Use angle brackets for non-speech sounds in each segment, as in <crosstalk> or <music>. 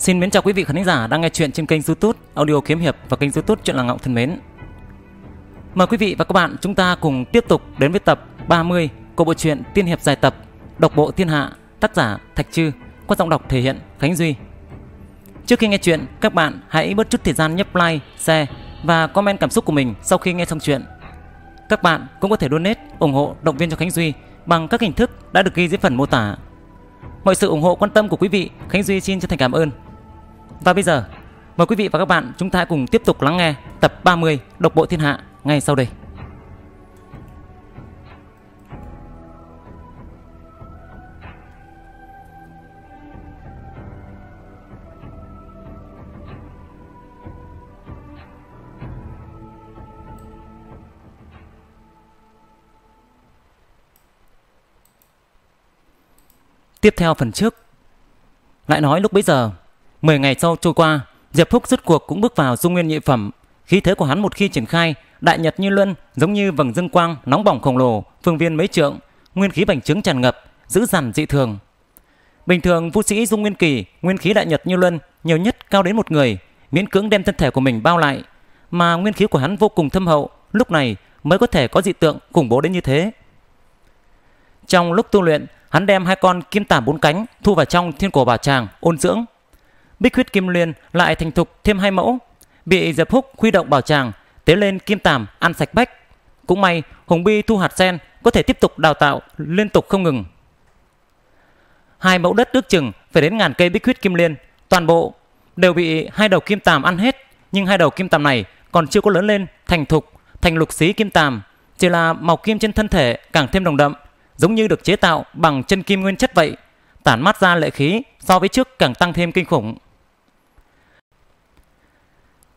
Xin mến chào quý vị khán giả đang nghe chuyện trên kênh YouTube Audio Kiếm hiệp và kênh YouTube Chuyện là Ngọng thân mến. Mời quý vị và các bạn chúng ta cùng tiếp tục đến với tập 30 của bộ truyện tiên hiệp dài tập Độc bộ thiên hạ, tác giả Thạch Trư qua giọng đọc thể hiện Khánh Duy. Trước khi nghe chuyện, các bạn hãy bớt chút thời gian nhấp like, share và comment cảm xúc của mình sau khi nghe xong chuyện. Các bạn cũng có thể donate ủng hộ động viên cho Khánh Duy bằng các hình thức đã được ghi dưới phần mô tả. Mọi sự ủng hộ quan tâm của quý vị, Khánh Duy xin chân thành cảm ơn và bây giờ, mời quý vị và các bạn chúng ta cùng tiếp tục lắng nghe tập 30 Độc Bộ Thiên Hạ ngay sau đây. Tiếp theo phần trước Lại nói lúc bấy giờ 10 ngày sau trôi qua, Diệp Phúc rút cuộc cũng bước vào dung nguyên nhị phẩm. Khí thế của hắn một khi triển khai, đại nhật như luân, giống như vầng dương quang nóng bỏng khổng lồ, phương viên mấy trượng, nguyên khí bành trướng tràn ngập, giữ dằn dị thường. Bình thường vũ sĩ dung nguyên kỳ, nguyên khí đại nhật như luân, nhiều nhất cao đến một người, miễn cưỡng đem thân thể của mình bao lại, mà nguyên khí của hắn vô cùng thâm hậu, lúc này mới có thể có dị tượng khủng bố đến như thế. Trong lúc tu luyện, hắn đem hai con kim tản bốn cánh thu vào trong thiên cổ bảo tràng ôn dưỡng Bích huyết kim liên lại thành thục thêm hai mẫu, bị Diệp Húc huy động bảo tràng, tế lên kim tảm ăn sạch bách. Cũng may Hùng Bi thu hạt sen có thể tiếp tục đào tạo liên tục không ngừng. Hai mẫu đất ước chừng phải đến ngàn cây bích huyết kim liên, toàn bộ đều bị hai đầu kim tàm ăn hết, nhưng hai đầu kim tàm này còn chưa có lớn lên thành thục, thành lục xí kim tàm, chỉ là màu kim trên thân thể càng thêm đồng đậm, giống như được chế tạo bằng chân kim nguyên chất vậy, tản mát ra lệ khí so với trước càng tăng thêm kinh khủng.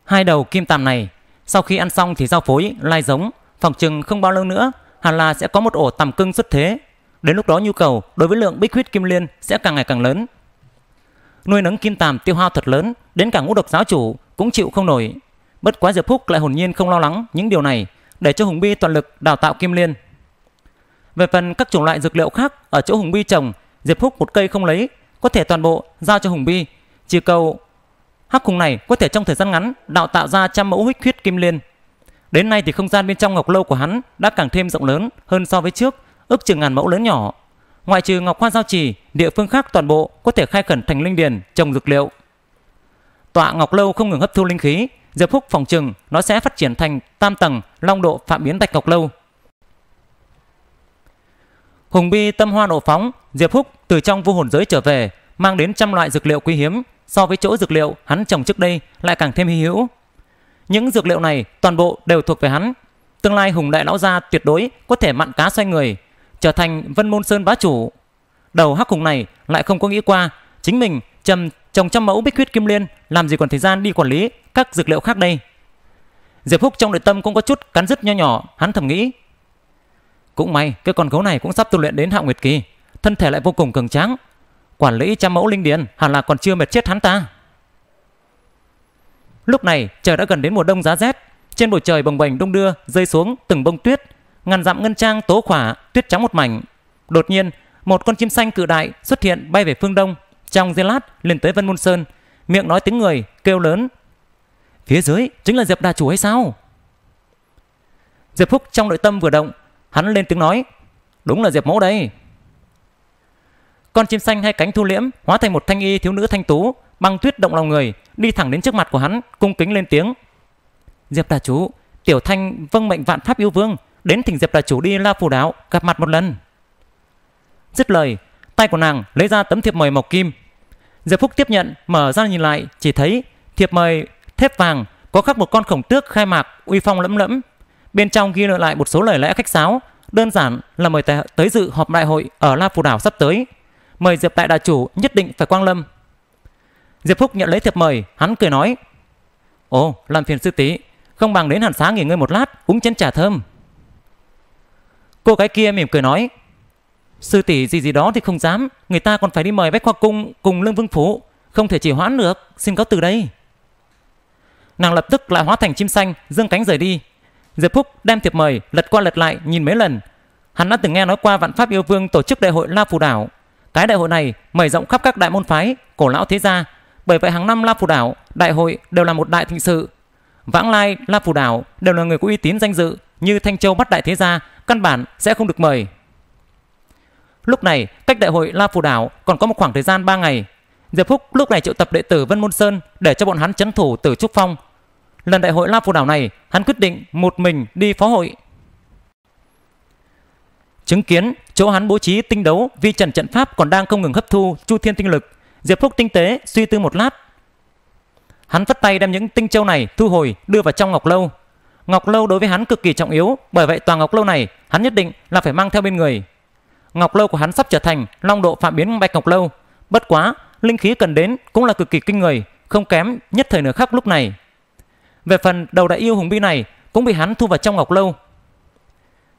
Hai đầu kim tằm này, sau khi ăn xong thì giao phối, lai giống, phòng chừng không bao lâu nữa, hẳn là sẽ có một ổ tằm cưng xuất thế. Đến lúc đó nhu cầu đối với lượng bích huyết kim liên sẽ càng ngày càng lớn. Nuôi nấng kim tằm tiêu hao thật lớn, đến cả ngũ độc giáo chủ cũng chịu không nổi. Bất quá Diệp Phúc lại hồn nhiên không lo lắng những điều này, để cho Hùng Bi toàn lực đào tạo kim liên. Về phần các chủng loại dược liệu khác ở chỗ Hùng Bi trồng, Diệp Phúc một cây không lấy, có thể toàn bộ giao cho Hùng Bi, chỉ cầu Hắc khủng này có thể trong thời gian ngắn đào tạo ra trăm mẫu huyết huyết kim liên. Đến nay thì không gian bên trong ngọc lâu của hắn đã càng thêm rộng lớn hơn so với trước, ước chừng ngàn mẫu lớn nhỏ. Ngoại trừ ngọc khoan giao trì, địa phương khác toàn bộ có thể khai khẩn thành linh điền trồng dược liệu. Tọa ngọc lâu không ngừng hấp thu linh khí, Diệp Phúc phòng trừng nó sẽ phát triển thành tam tầng long độ phạm biến bạch ngọc lâu. Hùng Bi tâm hoa nổ phóng, Diệp Phúc từ trong vô hồn giới trở về, mang đến trăm loại dược liệu quý hiếm so với chỗ dược liệu hắn trồng trước đây lại càng thêm hy hữu. Những dược liệu này toàn bộ đều thuộc về hắn. Tương lai Hùng Đại Lão Gia tuyệt đối có thể mặn cá xoay người, trở thành Vân Môn Sơn bá chủ. Đầu hắc hùng này lại không có nghĩ qua, chính mình trầm trồng trăm mẫu bích huyết kim liên làm gì còn thời gian đi quản lý các dược liệu khác đây. Diệp Phúc trong nội tâm cũng có chút cắn rứt nho nhỏ, hắn thầm nghĩ. Cũng may, cái con gấu này cũng sắp tu luyện đến hạo nguyệt kỳ, thân thể lại vô cùng cường tráng, Quản lý trăm mẫu linh điền hẳn là còn chưa mệt chết hắn ta. Lúc này trời đã gần đến mùa đông giá rét. Trên bầu trời bồng bềnh đông đưa rơi xuống từng bông tuyết. Ngàn dặm ngân trang tố khỏa tuyết trắng một mảnh. Đột nhiên một con chim xanh cự đại xuất hiện bay về phương đông. Trong giây lát lên tới Vân Môn Sơn. Miệng nói tiếng người kêu lớn. Phía dưới chính là Diệp Đà Chủ hay sao? Diệp Phúc trong nội tâm vừa động. Hắn lên tiếng nói. Đúng là Diệp Mẫu đây. Con chim xanh hai cánh thu liễm, hóa thành một thanh y thiếu nữ thanh tú, băng tuyết động lòng người, đi thẳng đến trước mặt của hắn, cung kính lên tiếng. Diệp đà chủ tiểu thanh vâng mệnh vạn pháp yêu vương, đến thỉnh Diệp đà chủ đi La Phù Đáo, gặp mặt một lần. Dứt lời, tay của nàng lấy ra tấm thiệp mời màu kim. Diệp Phúc tiếp nhận, mở ra nhìn lại, chỉ thấy thiệp mời thép vàng có khắc một con khổng tước khai mạc uy phong lẫm lẫm. Bên trong ghi lại một số lời lẽ khách sáo, đơn giản là mời tới dự họp đại hội ở La Phù Đảo sắp tới mời Diệp Đại Đà Chủ nhất định phải quang lâm. Diệp Phúc nhận lấy thiệp mời, hắn cười nói. Ồ, làm phiền sư tí, không bằng đến hàn sáng nghỉ ngơi một lát, uống chén trà thơm. Cô gái kia mỉm cười nói. Sư tỷ gì gì đó thì không dám, người ta còn phải đi mời Bách Khoa Cung cùng Lương Vương Phú, không thể chỉ hoãn được, xin cáo từ đây. Nàng lập tức lại hóa thành chim xanh, dương cánh rời đi. Diệp Phúc đem thiệp mời, lật qua lật lại, nhìn mấy lần. Hắn đã từng nghe nói qua Vạn Pháp Yêu Vương tổ chức đại hội La Phù Đảo, cái đại hội này mẩy rộng khắp các đại môn phái, cổ lão thế gia, bởi vậy hàng năm La Phù Đảo, đại hội đều là một đại thịnh sự. Vãng lai La Phù Đảo đều là người có uy tín danh dự như Thanh Châu bắt đại thế gia, căn bản sẽ không được mời. Lúc này, cách đại hội La Phù Đảo còn có một khoảng thời gian 3 ngày. Diệp Phúc lúc này triệu tập đệ tử Vân Môn Sơn để cho bọn hắn chấn thủ Tử Trúc Phong. Lần đại hội La Phù Đảo này, hắn quyết định một mình đi phó hội Chứng kiến chỗ hắn bố trí tinh đấu vi trần trận pháp còn đang không ngừng hấp thu chu thiên tinh lực, Diệp Phúc tinh tế suy tư một lát. Hắn vất tay đem những tinh châu này thu hồi đưa vào trong ngọc lâu. Ngọc lâu đối với hắn cực kỳ trọng yếu, bởi vậy toàn ngọc lâu này hắn nhất định là phải mang theo bên người. Ngọc lâu của hắn sắp trở thành long độ phạm biến bạch ngọc lâu, bất quá linh khí cần đến cũng là cực kỳ kinh người, không kém nhất thời nửa khắc lúc này. Về phần đầu đại yêu hùng bi này cũng bị hắn thu vào trong ngọc lâu.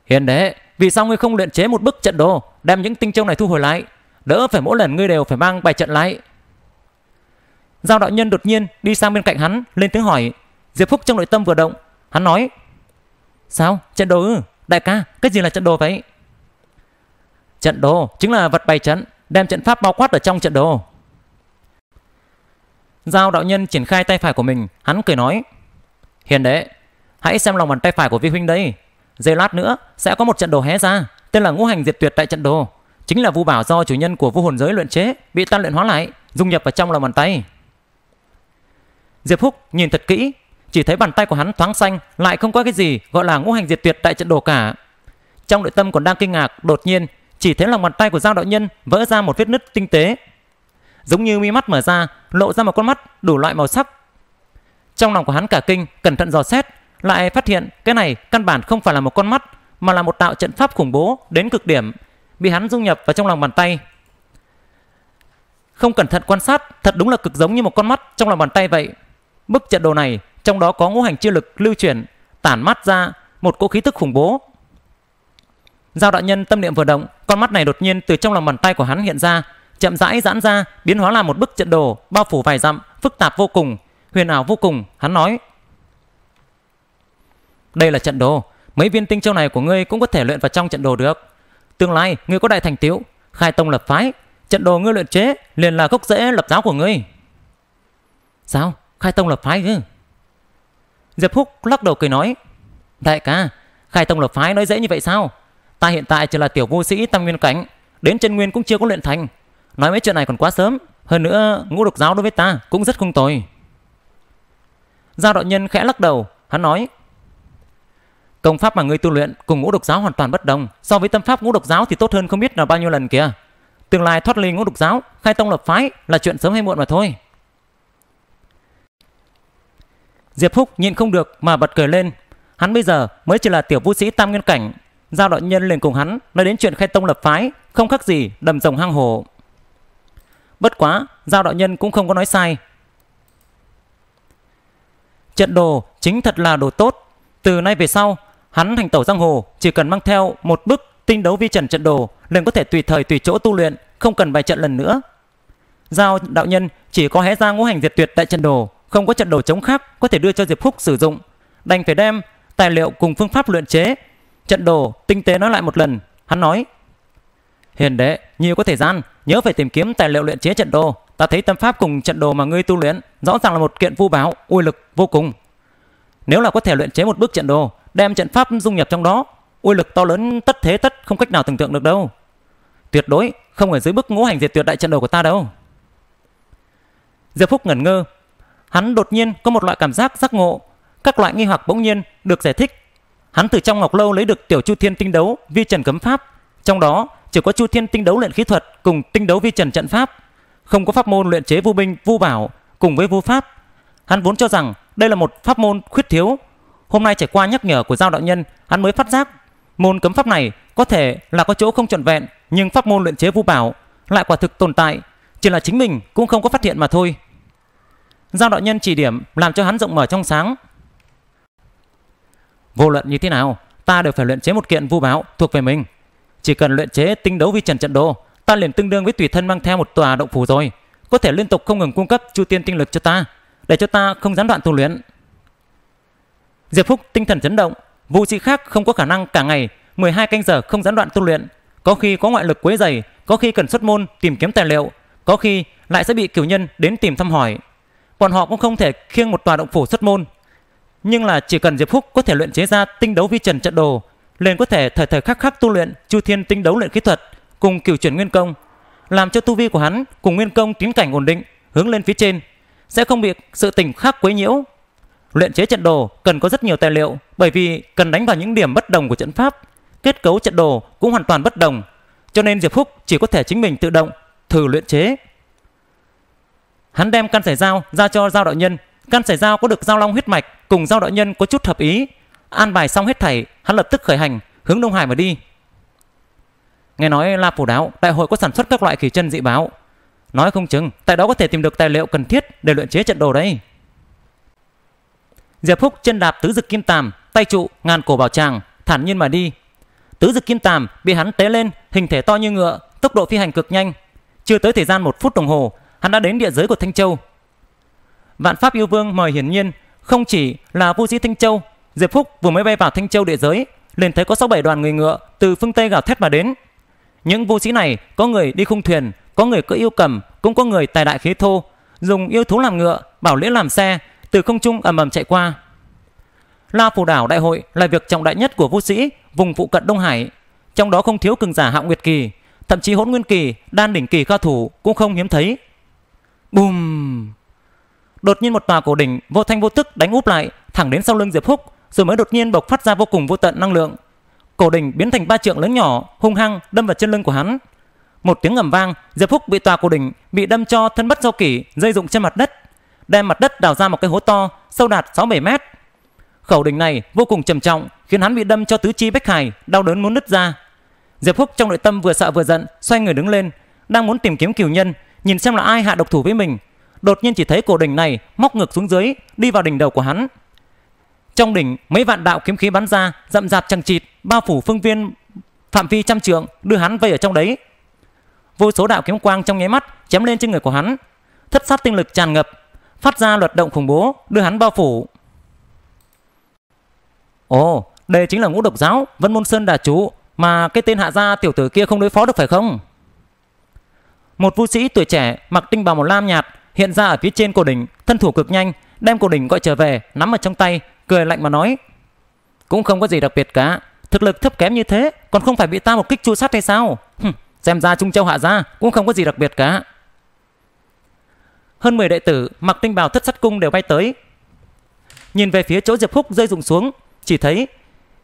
hiện đế, vì sao ngươi không luyện chế một bức trận đồ đem những tinh châu này thu hồi lại đỡ phải mỗi lần ngươi đều phải mang bài trận lại giao đạo nhân đột nhiên đi sang bên cạnh hắn lên tiếng hỏi diệp phúc trong nội tâm vừa động hắn nói sao trận đồ ư đại ca cái gì là trận đồ vậy trận đồ chính là vật bày trận đem trận pháp bao quát ở trong trận đồ giao đạo nhân triển khai tay phải của mình hắn cười nói hiền đệ hãy xem lòng bàn tay phải của vi huynh đây Giây lát nữa sẽ có một trận đồ hé ra, tên là ngũ hành diệt tuyệt tại trận đồ, chính là vu bảo do chủ nhân của vũ hồn giới luyện chế bị tan luyện hóa lại, dung nhập vào trong lòng bàn tay. Diệp Húc nhìn thật kỹ, chỉ thấy bàn tay của hắn thoáng xanh, lại không có cái gì gọi là ngũ hành diệt tuyệt tại trận đồ cả. Trong nội tâm còn đang kinh ngạc, đột nhiên chỉ thấy lòng bàn tay của Giao đạo nhân vỡ ra một vết nứt tinh tế, giống như mi mắt mở ra, lộ ra một con mắt đủ loại màu sắc. Trong lòng của hắn cả kinh, cẩn thận dò xét, lại phát hiện cái này căn bản không phải là một con mắt mà là một tạo trận pháp khủng bố đến cực điểm bị hắn dung nhập vào trong lòng bàn tay không cẩn thận quan sát thật đúng là cực giống như một con mắt trong lòng bàn tay vậy bức trận đồ này trong đó có ngũ hành chi lực lưu chuyển tản mắt ra một cỗ khí tức khủng bố giao đạo nhân tâm niệm vừa động con mắt này đột nhiên từ trong lòng bàn tay của hắn hiện ra chậm rãi giãn ra biến hóa là một bức trận đồ bao phủ vài dặm phức tạp vô cùng huyền ảo vô cùng hắn nói đây là trận đồ, mấy viên tinh châu này của ngươi cũng có thể luyện vào trong trận đồ được. Tương lai ngươi có đại thành tiếu, khai tông lập phái, trận đồ ngươi luyện chế liền là gốc rễ lập giáo của ngươi. Sao? Khai tông lập phái ư? Diệp Húc lắc đầu cười nói, đại ca, khai tông lập phái nói dễ như vậy sao? Ta hiện tại chỉ là tiểu vô sĩ tăng nguyên cảnh, đến chân nguyên cũng chưa có luyện thành. Nói mấy chuyện này còn quá sớm, hơn nữa ngũ độc giáo đối với ta cũng rất không tồi. Gia đạo nhân khẽ lắc đầu, hắn nói, Công pháp mà ngươi tu luyện cùng ngũ độc giáo hoàn toàn bất đồng, so với tâm pháp ngũ độc giáo thì tốt hơn không biết là bao nhiêu lần kìa. Tương lai thoát ly ngũ độc giáo, khai tông lập phái là chuyện sớm hay muộn mà thôi. Diệp Húc nhìn không được mà bật cười lên. Hắn bây giờ mới chỉ là tiểu vũ sĩ tam nguyên cảnh, giao đạo nhân liền cùng hắn nói đến chuyện khai tông lập phái, không khác gì đầm rồng hang hổ. Bất quá, giao đạo nhân cũng không có nói sai. Trận đồ chính thật là đồ tốt. Từ nay về sau, Hắn hành tẩu giang hồ chỉ cần mang theo một bức tinh đấu vi trần trận đồ liền có thể tùy thời tùy chỗ tu luyện, không cần bài trận lần nữa. Giao đạo nhân chỉ có hé ra ngũ hành diệt tuyệt tại trận đồ, không có trận đồ chống khác có thể đưa cho Diệp Phúc sử dụng. Đành phải đem tài liệu cùng phương pháp luyện chế. Trận đồ tinh tế nói lại một lần, hắn nói: "Hiền đệ, nhiều có thời gian, nhớ phải tìm kiếm tài liệu luyện chế trận đồ, ta thấy tâm pháp cùng trận đồ mà ngươi tu luyện rõ ràng là một kiện vu báo uy lực vô cùng nếu là có thể luyện chế một bức trận đồ đem trận pháp dung nhập trong đó, uy lực to lớn tất thế tất không cách nào tưởng tượng được đâu. Tuyệt đối không ở dưới bức ngũ hành diệt tuyệt đại trận đầu của ta đâu. Diệp Phúc ngẩn ngơ, hắn đột nhiên có một loại cảm giác giác ngộ, các loại nghi hoặc bỗng nhiên được giải thích. Hắn từ trong Ngọc lâu lấy được tiểu Chu Thiên tinh đấu vi trần cấm pháp, trong đó chỉ có Chu Thiên tinh đấu luyện khí thuật cùng tinh đấu vi trần trận pháp, không có pháp môn luyện chế vu binh, vu bảo cùng với vu pháp. Hắn vốn cho rằng đây là một pháp môn khuyết thiếu, Hôm nay trải qua nhắc nhở của giao đạo nhân, hắn mới phát giác môn cấm pháp này có thể là có chỗ không trọn vẹn, nhưng pháp môn luyện chế vũ bảo lại quả thực tồn tại, chỉ là chính mình cũng không có phát hiện mà thôi. Giao đạo nhân chỉ điểm làm cho hắn rộng mở trong sáng. Vô luận như thế nào, ta đều phải luyện chế một kiện vũ bảo thuộc về mình. Chỉ cần luyện chế tinh đấu vi trần trận đồ, ta liền tương đương với tùy thân mang theo một tòa động phủ rồi, có thể liên tục không ngừng cung cấp chu tiên tinh lực cho ta, để cho ta không gián đoạn tu luyện. Diệp Phúc tinh thần chấn động, vũ sĩ khác không có khả năng cả ngày 12 canh giờ không gián đoạn tu luyện, có khi có ngoại lực quấy rầy, có khi cần xuất môn tìm kiếm tài liệu, có khi lại sẽ bị cửu nhân đến tìm thăm hỏi. Bọn họ cũng không thể khiêng một tòa động phủ xuất môn. Nhưng là chỉ cần Diệp Phúc có thể luyện chế ra tinh đấu vi trần trận đồ, liền có thể thời thời khắc khắc tu luyện Chu Thiên tinh đấu luyện kỹ thuật cùng cửu chuyển nguyên công, làm cho tu vi của hắn cùng nguyên công tiến cảnh ổn định, hướng lên phía trên, sẽ không bị sự tình khác quấy nhiễu Luyện chế trận đồ cần có rất nhiều tài liệu bởi vì cần đánh vào những điểm bất đồng của trận pháp. Kết cấu trận đồ cũng hoàn toàn bất đồng. Cho nên Diệp Phúc chỉ có thể chính mình tự động thử luyện chế. Hắn đem căn sải dao ra cho giao đạo nhân. Căn sải dao có được giao long huyết mạch cùng giao đạo nhân có chút hợp ý. An bài xong hết thảy, hắn lập tức khởi hành, hướng Đông Hải mà đi. Nghe nói La Phủ Đáo, đại hội có sản xuất các loại kỳ chân dị báo. Nói không chừng, tại đó có thể tìm được tài liệu cần thiết để luyện chế trận đồ đấy. Diệp Phúc chân đạp tứ dực kim tàm, tay trụ ngàn cổ bảo tràng, thản nhiên mà đi. Tứ dực kim tàm bị hắn té lên, hình thể to như ngựa, tốc độ phi hành cực nhanh. Chưa tới thời gian một phút đồng hồ, hắn đã đến địa giới của Thanh Châu. Vạn Pháp yêu vương mời hiển nhiên không chỉ là vua sĩ Thanh Châu, Diệp Phúc vừa mới bay vào Thanh Châu địa giới, liền thấy có sáu bảy đoàn người ngựa từ phương Tây gào thét mà đến. Những vua sĩ này có người đi khung thuyền, có người cưỡi yêu cầm, cũng có người tài đại khí thô, dùng yêu thú làm ngựa, bảo lễ làm xe, từ không trung ầm ầm chạy qua. La Phù Đảo Đại hội là việc trọng đại nhất của vũ sĩ vùng phụ cận Đông Hải, trong đó không thiếu cường giả hạng Nguyệt kỳ, thậm chí Hỗn Nguyên kỳ, Đan đỉnh kỳ cao thủ cũng không hiếm thấy. Bùm! Đột nhiên một tòa cổ đỉnh vô thanh vô tức đánh úp lại, thẳng đến sau lưng Diệp Húc, rồi mới đột nhiên bộc phát ra vô cùng vô tận năng lượng. Cổ đỉnh biến thành ba trượng lớn nhỏ, hung hăng đâm vào chân lưng của hắn. Một tiếng ầm vang, Diệp Húc bị tòa cổ đỉnh bị đâm cho thân bất do kỷ, rơi rụng trên mặt đất, đem mặt đất đào ra một cái hố to, sâu đạt 6-7 mét. Khẩu đỉnh này vô cùng trầm trọng, khiến hắn bị đâm cho tứ chi bách hải, đau đớn muốn nứt ra. Diệp Phúc trong nội tâm vừa sợ vừa giận, xoay người đứng lên, đang muốn tìm kiếm cửu nhân, nhìn xem là ai hạ độc thủ với mình. Đột nhiên chỉ thấy cổ đỉnh này móc ngược xuống dưới, đi vào đỉnh đầu của hắn. Trong đỉnh, mấy vạn đạo kiếm khí bắn ra, dậm dạp chằng chịt, bao phủ phương viên phạm vi trăm trượng, đưa hắn vây ở trong đấy. Vô số đạo kiếm quang trong nháy mắt chém lên trên người của hắn, thất sát tinh lực tràn ngập, phát ra luật động khủng bố, đưa hắn bao phủ. Ồ, đây chính là ngũ độc giáo, Vân Môn Sơn đà chú, mà cái tên hạ gia tiểu tử kia không đối phó được phải không? Một vũ sĩ tuổi trẻ mặc tinh bào màu lam nhạt hiện ra ở phía trên cổ đỉnh, thân thủ cực nhanh, đem cổ đỉnh gọi trở về, nắm ở trong tay, cười lạnh mà nói. Cũng không có gì đặc biệt cả, thực lực thấp kém như thế còn không phải bị ta một kích chua sát hay sao? Hừm, xem ra Trung Châu hạ gia cũng không có gì đặc biệt cả hơn 10 đệ tử mặc tinh bào thất sắt cung đều bay tới. Nhìn về phía chỗ Diệp Húc rơi rụng xuống, chỉ thấy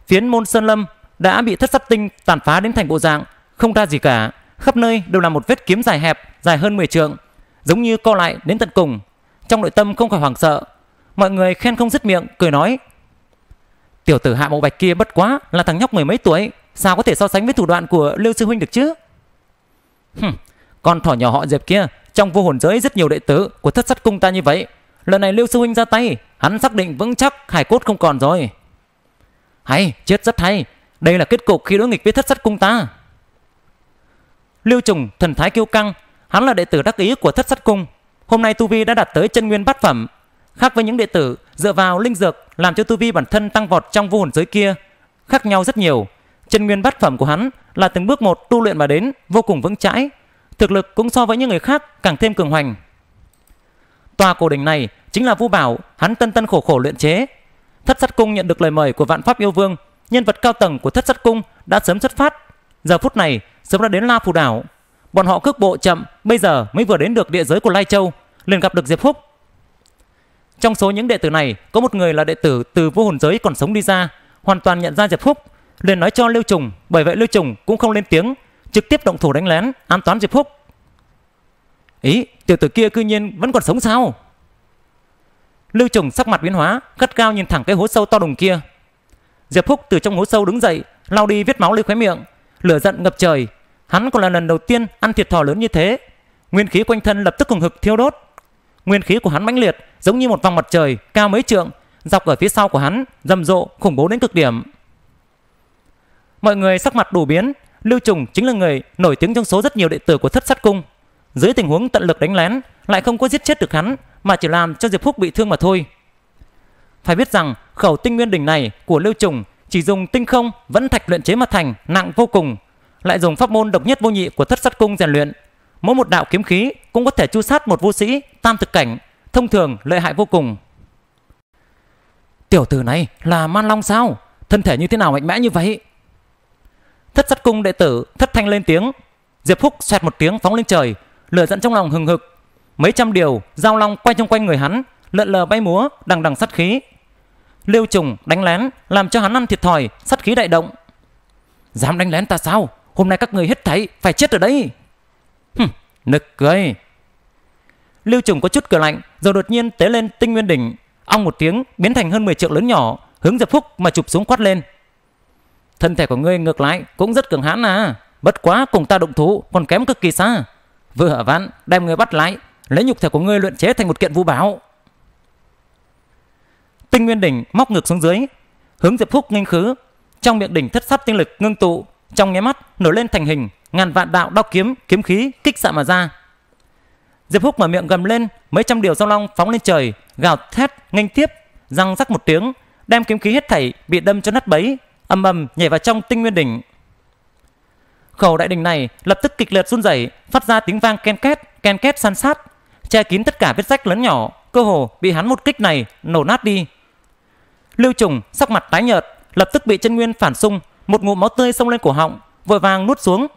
phiến môn sơn lâm đã bị thất sắt tinh tàn phá đến thành bộ dạng không ra gì cả, khắp nơi đều là một vết kiếm dài hẹp, dài hơn 10 trượng, giống như co lại đến tận cùng. Trong nội tâm không khỏi hoảng sợ, mọi người khen không dứt miệng, cười nói: "Tiểu tử Hạ Mộ Bạch kia bất quá là thằng nhóc mười mấy tuổi, sao có thể so sánh với thủ đoạn của Lưu sư huynh được chứ?" Hừm, con thỏ nhỏ họ Diệp kia trong vô hồn giới rất nhiều đệ tử của thất sát cung ta như vậy. Lần này Lưu Sư Huynh ra tay, hắn xác định vững chắc hải cốt không còn rồi. Hay, chết rất hay. Đây là kết cục khi đối nghịch với thất sát cung ta. Lưu Trùng, thần thái kiêu căng, hắn là đệ tử đắc ý của thất sát cung. Hôm nay Tu Vi đã đạt tới chân nguyên bát phẩm. Khác với những đệ tử dựa vào linh dược làm cho Tu Vi bản thân tăng vọt trong vô hồn giới kia. Khác nhau rất nhiều. Chân nguyên bát phẩm của hắn là từng bước một tu luyện mà đến vô cùng vững chãi thực lực cũng so với những người khác càng thêm cường hoành. Tòa cổ đỉnh này chính là Vu Bảo, hắn tân tân khổ khổ luyện chế. Thất Sát Cung nhận được lời mời của Vạn Pháp Yêu Vương, nhân vật cao tầng của Thất Sát Cung đã sớm xuất phát. Giờ phút này, sớm đã đến La Phù Đảo. Bọn họ cước bộ chậm, bây giờ mới vừa đến được địa giới của Lai Châu, liền gặp được Diệp Phúc. Trong số những đệ tử này, có một người là đệ tử từ vô hồn giới còn sống đi ra, hoàn toàn nhận ra Diệp Phúc, liền nói cho Lưu Trùng, bởi vậy Lưu Trùng cũng không lên tiếng trực tiếp động thủ đánh lén an toàn diệp phúc ý tiểu tử kia cư nhiên vẫn còn sống sao lưu trùng sắc mặt biến hóa gắt cao nhìn thẳng cái hố sâu to đùng kia diệp phúc từ trong hố sâu đứng dậy lau đi vết máu lên khóe miệng lửa giận ngập trời hắn còn là lần đầu tiên ăn thiệt thò lớn như thế nguyên khí quanh thân lập tức hừng hực thiêu đốt nguyên khí của hắn mãnh liệt giống như một vòng mặt trời cao mấy trượng dọc ở phía sau của hắn rầm rộ khủng bố đến cực điểm mọi người sắc mặt đủ biến Lưu Trùng chính là người nổi tiếng trong số rất nhiều đệ tử của Thất Sát Cung. Dưới tình huống tận lực đánh lén, lại không có giết chết được hắn, mà chỉ làm cho Diệp Phúc bị thương mà thôi. Phải biết rằng, khẩu tinh nguyên đỉnh này của Lưu Trùng chỉ dùng tinh không vẫn thạch luyện chế mà thành, nặng vô cùng, lại dùng pháp môn độc nhất vô nhị của Thất Sát Cung rèn luyện. Mỗi một đạo kiếm khí cũng có thể chu sát một vô sĩ tam thực cảnh, thông thường lợi hại vô cùng. Tiểu tử này là Man Long sao? Thân thể như thế nào mạnh mẽ như vậy? Thất sát cung đệ tử thất thanh lên tiếng. Diệp Húc xoẹt một tiếng phóng lên trời, lửa giận trong lòng hừng hực. Mấy trăm điều giao long quay trong quanh người hắn, lợn lờ bay múa, đằng đằng sát khí. Liêu Trùng đánh lén làm cho hắn ăn thiệt thòi, sát khí đại động. Dám đánh lén ta sao? Hôm nay các người hết thấy phải chết ở đây. hừ nực cười. Liêu Trùng có chút cửa lạnh, rồi đột nhiên tế lên tinh nguyên đỉnh, ong một tiếng biến thành hơn 10 triệu lớn nhỏ, hướng Diệp Phúc mà chụp xuống quát lên thân thể của ngươi ngược lại cũng rất cường hãn à. Bất quá cùng ta động thủ còn kém cực kỳ xa. Vừa hở vãn đem ngươi bắt lại, lấy nhục thể của ngươi luyện chế thành một kiện vũ bảo. Tinh Nguyên đỉnh móc ngược xuống dưới, hướng Diệp Phúc nghênh khứ, trong miệng đỉnh thất sát tinh lực ngưng tụ, trong nháy mắt nổi lên thành hình, ngàn vạn đạo đao kiếm, kiếm khí kích xạ mà ra. Diệp Phúc mở miệng gầm lên, mấy trăm điều giao long phóng lên trời, gào thét nghênh tiếp, răng rắc một tiếng, đem kiếm khí hết thảy bị đâm cho nát bấy, ầm ầm nhảy vào trong tinh nguyên đỉnh. Khẩu đại đỉnh này lập tức kịch liệt run rẩy, phát ra tiếng vang ken két, ken két san sát, che kín tất cả vết rách lớn nhỏ, cơ hồ bị hắn một kích này nổ nát đi. Lưu Trùng sắc mặt tái nhợt, lập tức bị chân nguyên phản xung, một ngụm máu tươi xông lên cổ họng, vội vàng nuốt xuống.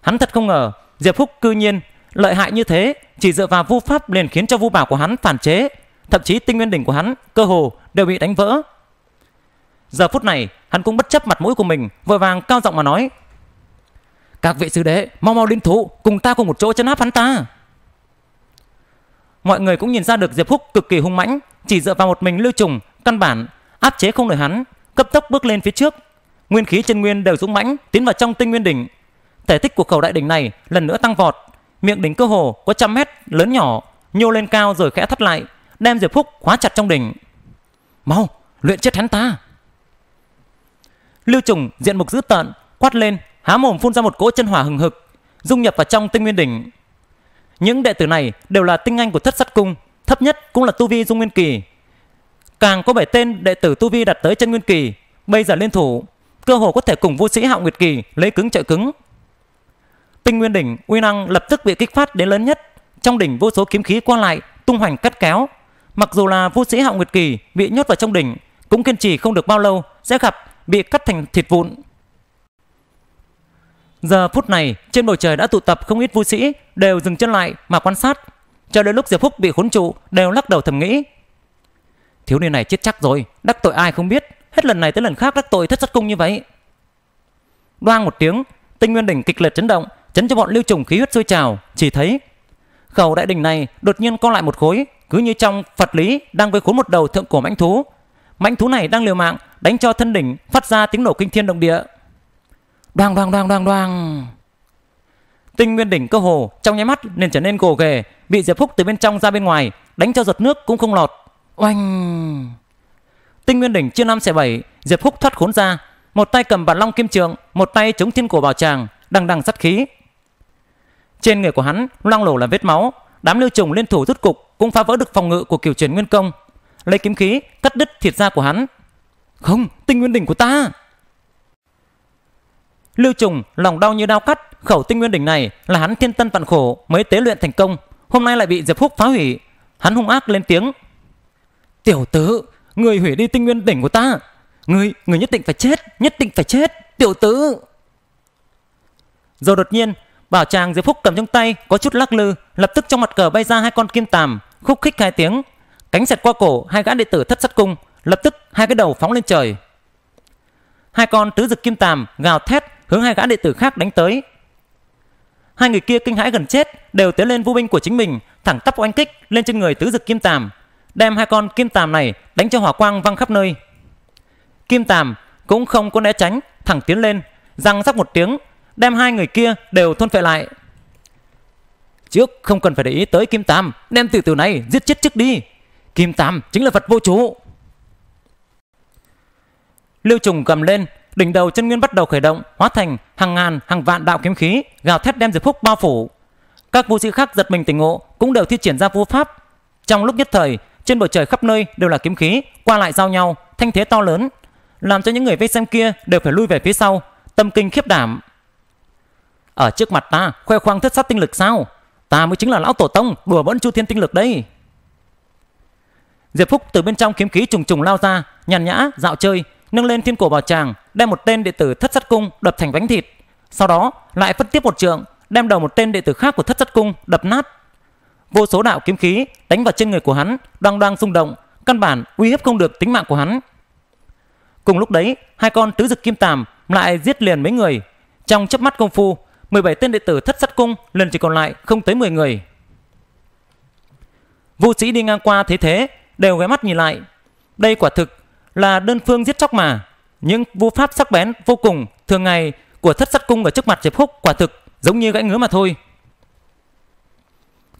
Hắn thật không ngờ, Diệp Phúc cư nhiên lợi hại như thế, chỉ dựa vào vu pháp liền khiến cho vu bảo của hắn phản chế, thậm chí tinh nguyên đỉnh của hắn cơ hồ đều bị đánh vỡ. Giờ phút này, hắn cũng bất chấp mặt mũi của mình, vội vàng cao giọng mà nói. Các vị sư đệ, mau mau linh thủ cùng ta cùng một chỗ chân áp hắn ta. Mọi người cũng nhìn ra được Diệp Húc cực kỳ hung mãnh, chỉ dựa vào một mình lưu trùng, căn bản, áp chế không nổi hắn, cấp tốc bước lên phía trước. Nguyên khí chân nguyên đều dũng mãnh, tiến vào trong tinh nguyên đỉnh. Thể tích của khẩu đại đỉnh này lần nữa tăng vọt, miệng đỉnh cơ hồ có trăm mét lớn nhỏ, nhô lên cao rồi khẽ thắt lại, đem Diệp Phúc khóa chặt trong đỉnh. Mau, luyện chết hắn ta! Lưu Trùng diện mục dữ tợn, quát lên, há mồm phun ra một cỗ chân hỏa hừng hực, dung nhập vào trong Tinh Nguyên đỉnh. Những đệ tử này đều là tinh anh của Thất sắt Cung, thấp nhất cũng là tu vi dung nguyên kỳ. Càng có bảy tên đệ tử tu vi đạt tới chân nguyên kỳ, bây giờ liên thủ, cơ hồ có thể cùng vô sĩ Hạo Nguyệt kỳ lấy cứng trợ cứng. Tinh Nguyên đỉnh uy năng lập tức bị kích phát đến lớn nhất, trong đỉnh vô số kiếm khí qua lại, tung hoành cắt kéo. Mặc dù là vô sĩ Hạo Nguyệt kỳ bị nhốt vào trong đỉnh, cũng kiên trì không được bao lâu sẽ gặp bị cắt thành thịt vụn. Giờ phút này, trên bầu trời đã tụ tập không ít vui sĩ, đều dừng chân lại mà quan sát. Cho đến lúc Diệp Phúc bị khốn trụ, đều lắc đầu thầm nghĩ. Thiếu niên này chết chắc rồi, đắc tội ai không biết, hết lần này tới lần khác đắc tội thất sát cung như vậy. Đoang một tiếng, tinh nguyên đỉnh kịch liệt chấn động, chấn cho bọn lưu trùng khí huyết sôi trào, chỉ thấy khẩu đại đỉnh này đột nhiên co lại một khối, cứ như trong Phật lý đang với khốn một đầu thượng cổ mãnh thú, mãnh thú này đang liều mạng đánh cho thân đỉnh phát ra tiếng nổ kinh thiên động địa. Đoàng đoàng đoàng đoàng đoàng. Tinh nguyên đỉnh cơ hồ trong nháy mắt liền trở nên gồ ghề, bị Diệp Phúc từ bên trong ra bên ngoài, đánh cho giọt nước cũng không lọt. Oanh! Tinh nguyên đỉnh chưa năm xẻ bảy, Diệp Phúc thoát khốn ra, một tay cầm bản long kim trường, một tay chống thiên cổ bảo tràng, đằng đằng sát khí. Trên người của hắn loang lổ là vết máu, đám lưu trùng liên thủ rút cục cũng phá vỡ được phòng ngự của kiểu truyền nguyên công lấy kiếm khí cắt đứt thịt da của hắn. Không, tinh nguyên đỉnh của ta. Lưu Trùng lòng đau như đau cắt, khẩu tinh nguyên đỉnh này là hắn thiên tân vạn khổ mới tế luyện thành công, hôm nay lại bị Diệp Phúc phá hủy. Hắn hung ác lên tiếng. Tiểu tử, người hủy đi tinh nguyên đỉnh của ta. Người, người nhất định phải chết, nhất định phải chết, tiểu tử. Rồi đột nhiên, bảo chàng Diệp Phúc cầm trong tay có chút lắc lư, lập tức trong mặt cờ bay ra hai con kim tàm, khúc khích hai tiếng, Cánh xẹt qua cổ hai gã đệ tử thất sát cung, lập tức hai cái đầu phóng lên trời. Hai con tứ dực kim tàm gào thét hướng hai gã đệ tử khác đánh tới. Hai người kia kinh hãi gần chết, đều tiến lên vũ binh của chính mình, thẳng tắp oanh kích lên trên người tứ dực kim tàm, đem hai con kim tàm này đánh cho hỏa quang văng khắp nơi. Kim tàm cũng không có né tránh, thẳng tiến lên, răng rắc một tiếng, đem hai người kia đều thôn phệ lại. Trước không cần phải để ý tới kim tàm, đem tiểu tử này giết chết trước đi. Kim Tam chính là vật vô chủ. Lưu Trùng cầm lên, đỉnh đầu chân nguyên bắt đầu khởi động, hóa thành hàng ngàn, hàng vạn đạo kiếm khí, gào thét đem Diệp Phúc bao phủ. Các vũ sĩ khác giật mình tỉnh ngộ, cũng đều thi triển ra vô pháp. Trong lúc nhất thời, trên bầu trời khắp nơi đều là kiếm khí, qua lại giao nhau, thanh thế to lớn, làm cho những người vây xem kia đều phải lui về phía sau, tâm kinh khiếp đảm. Ở trước mặt ta, khoe khoang thất sát tinh lực sao? Ta mới chính là lão tổ tông, đùa bỡn chu thiên tinh lực đây. Diệp Phúc từ bên trong kiếm khí trùng trùng lao ra, nhàn nhã dạo chơi, nâng lên thiên cổ bảo tràng, đem một tên đệ tử thất sát cung đập thành bánh thịt. Sau đó lại phân tiếp một trượng, đem đầu một tên đệ tử khác của thất sát cung đập nát. Vô số đạo kiếm khí đánh vào trên người của hắn, đang đang rung động, căn bản uy hiếp không được tính mạng của hắn. Cùng lúc đấy, hai con tứ dực kim tàm lại giết liền mấy người. Trong chớp mắt công phu, 17 tên đệ tử thất sát cung lần chỉ còn lại không tới 10 người. Vô sĩ đi ngang qua thế thế, đều ghé mắt nhìn lại. Đây quả thực là đơn phương giết chóc mà. Những vô pháp sắc bén vô cùng thường ngày của thất sát cung ở trước mặt Diệp Húc quả thực giống như gãy ngứa mà thôi.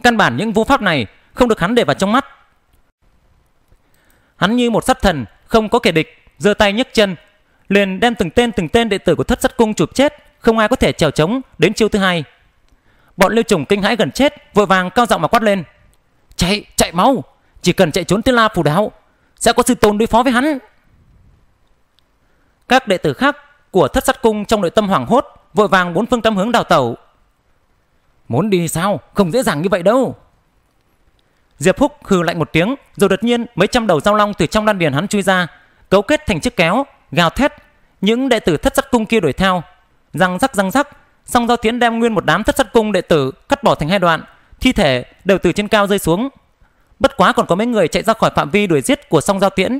Căn bản những vô pháp này không được hắn để vào trong mắt. Hắn như một sát thần không có kẻ địch, giơ tay nhấc chân, liền đem từng tên từng tên đệ tử của thất sát cung chụp chết, không ai có thể trèo chống đến chiêu thứ hai. Bọn Lưu Trùng kinh hãi gần chết, vội vàng cao giọng mà quát lên: "Chạy, chạy mau, chỉ cần chạy trốn thiên la phù đáo Sẽ có sự tôn đối phó với hắn Các đệ tử khác Của thất sát cung trong nội tâm hoảng hốt Vội vàng bốn phương tám hướng đào tẩu Muốn đi sao Không dễ dàng như vậy đâu Diệp Húc hừ lạnh một tiếng Rồi đột nhiên mấy trăm đầu giao long từ trong đan điền hắn chui ra Cấu kết thành chiếc kéo Gào thét Những đệ tử thất sát cung kia đuổi theo Răng rắc răng rắc Song Giao Tiến đem nguyên một đám thất sát cung đệ tử cắt bỏ thành hai đoạn, thi thể đều từ trên cao rơi xuống, Bất quá còn có mấy người chạy ra khỏi phạm vi đuổi giết của song giao tiễn.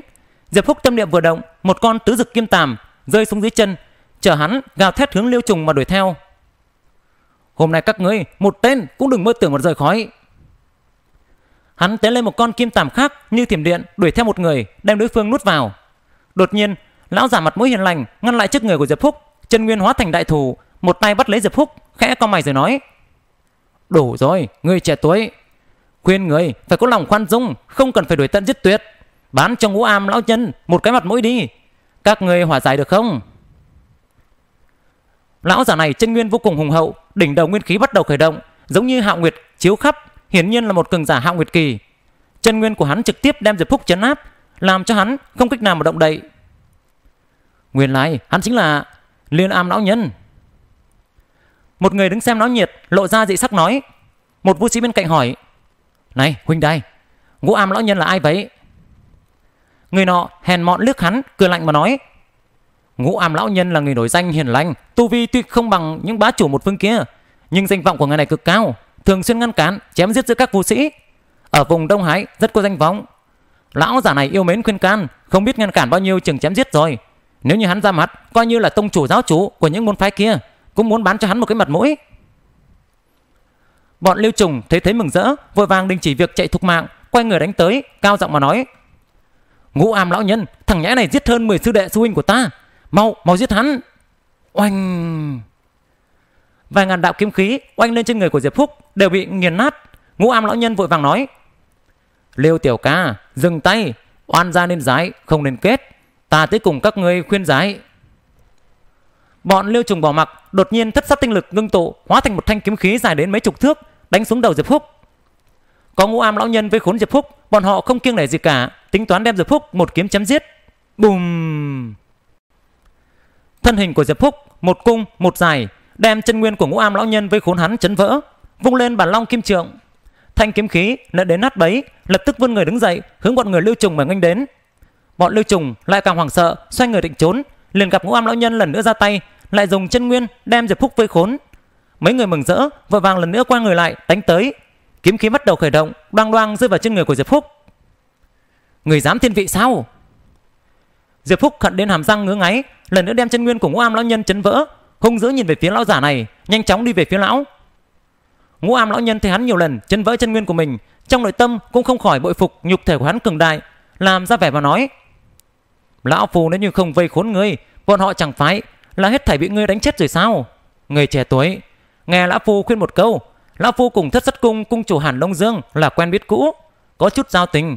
Diệp Phúc tâm niệm vừa động, một con tứ dực kim tàm rơi xuống dưới chân, chờ hắn gào thét hướng Liêu Trùng mà đuổi theo. Hôm nay các ngươi một tên cũng đừng mơ tưởng một rời khói. Hắn tế lên một con kim tàm khác như thiểm điện đuổi theo một người đem đối phương nuốt vào. Đột nhiên, lão giả mặt mũi hiền lành ngăn lại trước người của Diệp Phúc, chân nguyên hóa thành đại thủ, một tay bắt lấy Diệp Phúc, khẽ cau mày rồi nói: "Đủ rồi, ngươi trẻ tuổi, khuyên người phải có lòng khoan dung không cần phải đuổi tận giết tuyệt bán cho ngũ am lão nhân một cái mặt mũi đi các người hòa giải được không lão giả này chân nguyên vô cùng hùng hậu đỉnh đầu nguyên khí bắt đầu khởi động giống như hạo nguyệt chiếu khắp hiển nhiên là một cường giả hạo nguyệt kỳ chân nguyên của hắn trực tiếp đem diệp phúc chấn áp làm cho hắn không cách nào mà động đậy nguyên lai hắn chính là liên am lão nhân một người đứng xem náo nhiệt lộ ra dị sắc nói một vũ sĩ bên cạnh hỏi này huynh đây Ngũ am lão nhân là ai vậy Người nọ hèn mọn lướt hắn Cười lạnh mà nói Ngũ am lão nhân là người nổi danh hiền lành Tu vi tuy không bằng những bá chủ một phương kia Nhưng danh vọng của người này cực cao Thường xuyên ngăn cản chém giết giữa các vũ sĩ Ở vùng Đông Hải rất có danh vọng Lão giả này yêu mến khuyên can Không biết ngăn cản bao nhiêu chừng chém giết rồi Nếu như hắn ra mặt Coi như là tông chủ giáo chủ của những môn phái kia Cũng muốn bán cho hắn một cái mặt mũi Bọn Lưu Trùng thấy thế mừng rỡ, vội vàng đình chỉ việc chạy thục mạng, quay người đánh tới, cao giọng mà nói: "Ngũ Am lão nhân, thằng nhãi này giết hơn 10 sư đệ sư huynh của ta, mau, mau giết hắn." Oanh! Vài ngàn đạo kiếm khí oanh lên trên người của Diệp Phúc đều bị nghiền nát. Ngũ Am lão nhân vội vàng nói: "Liêu tiểu ca, dừng tay, oan gia nên giải, không nên kết, ta tới cùng các ngươi khuyên giải." Bọn lưu Trùng bỏ mặc đột nhiên thất sát tinh lực ngưng tụ hóa thành một thanh kiếm khí dài đến mấy chục thước đánh xuống đầu Diệp Phúc. Có ngũ am lão nhân với khốn Diệp Phúc, bọn họ không kiêng nể gì cả, tính toán đem Diệp Phúc một kiếm chém giết. Bùm! Thân hình của Diệp Phúc, một cung, một dài, đem chân nguyên của ngũ am lão nhân với khốn hắn chấn vỡ, vung lên bản long kim trượng. Thanh kiếm khí nện đến nát bấy, lập tức vươn người đứng dậy, hướng bọn người Lưu Trùng mà nghênh đến. Bọn Lưu Trùng lại càng hoảng sợ, xoay người định trốn, liền gặp ngũ am lão nhân lần nữa ra tay, lại dùng chân nguyên đem Diệp Phúc vây khốn, mấy người mừng rỡ vội vàng lần nữa qua người lại đánh tới kiếm khí bắt đầu khởi động đoang đoang rơi vào trên người của diệp phúc người dám thiên vị sao diệp phúc khận đến hàm răng ngứa ngáy lần nữa đem chân nguyên của ngũ am lão nhân chấn vỡ hung dữ nhìn về phía lão giả này nhanh chóng đi về phía lão ngũ am lão nhân thấy hắn nhiều lần chấn vỡ chân nguyên của mình trong nội tâm cũng không khỏi bội phục nhục thể của hắn cường đại làm ra vẻ và nói lão phù nếu như không vây khốn ngươi bọn họ chẳng phải là hết thảy bị ngươi đánh chết rồi sao người trẻ tuổi Nghe lão Phu khuyên một câu, lão Phu cùng thất sắt cung cung chủ Hàn đông Dương là quen biết cũ, có chút giao tình.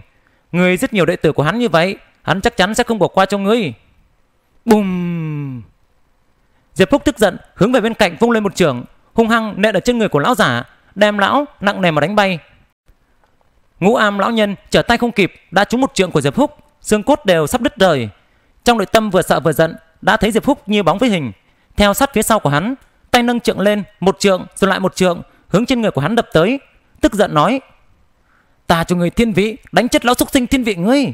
Người rất nhiều đệ tử của hắn như vậy, hắn chắc chắn sẽ không bỏ qua cho ngươi. Bùm! Diệp Phúc tức giận, hướng về bên cạnh vung lên một trường, hung hăng nện ở trên người của lão giả, đem lão nặng nề mà đánh bay. Ngũ am lão nhân trở tay không kịp, đã trúng một trường của Diệp Phúc, xương cốt đều sắp đứt rời. Trong nội tâm vừa sợ vừa giận, đã thấy Diệp Phúc như bóng với hình, theo sát phía sau của hắn, tay nâng trượng lên một trượng rồi lại một trượng hướng trên người của hắn đập tới tức giận nói ta cho người thiên vị đánh chết lão xúc sinh thiên vị ngươi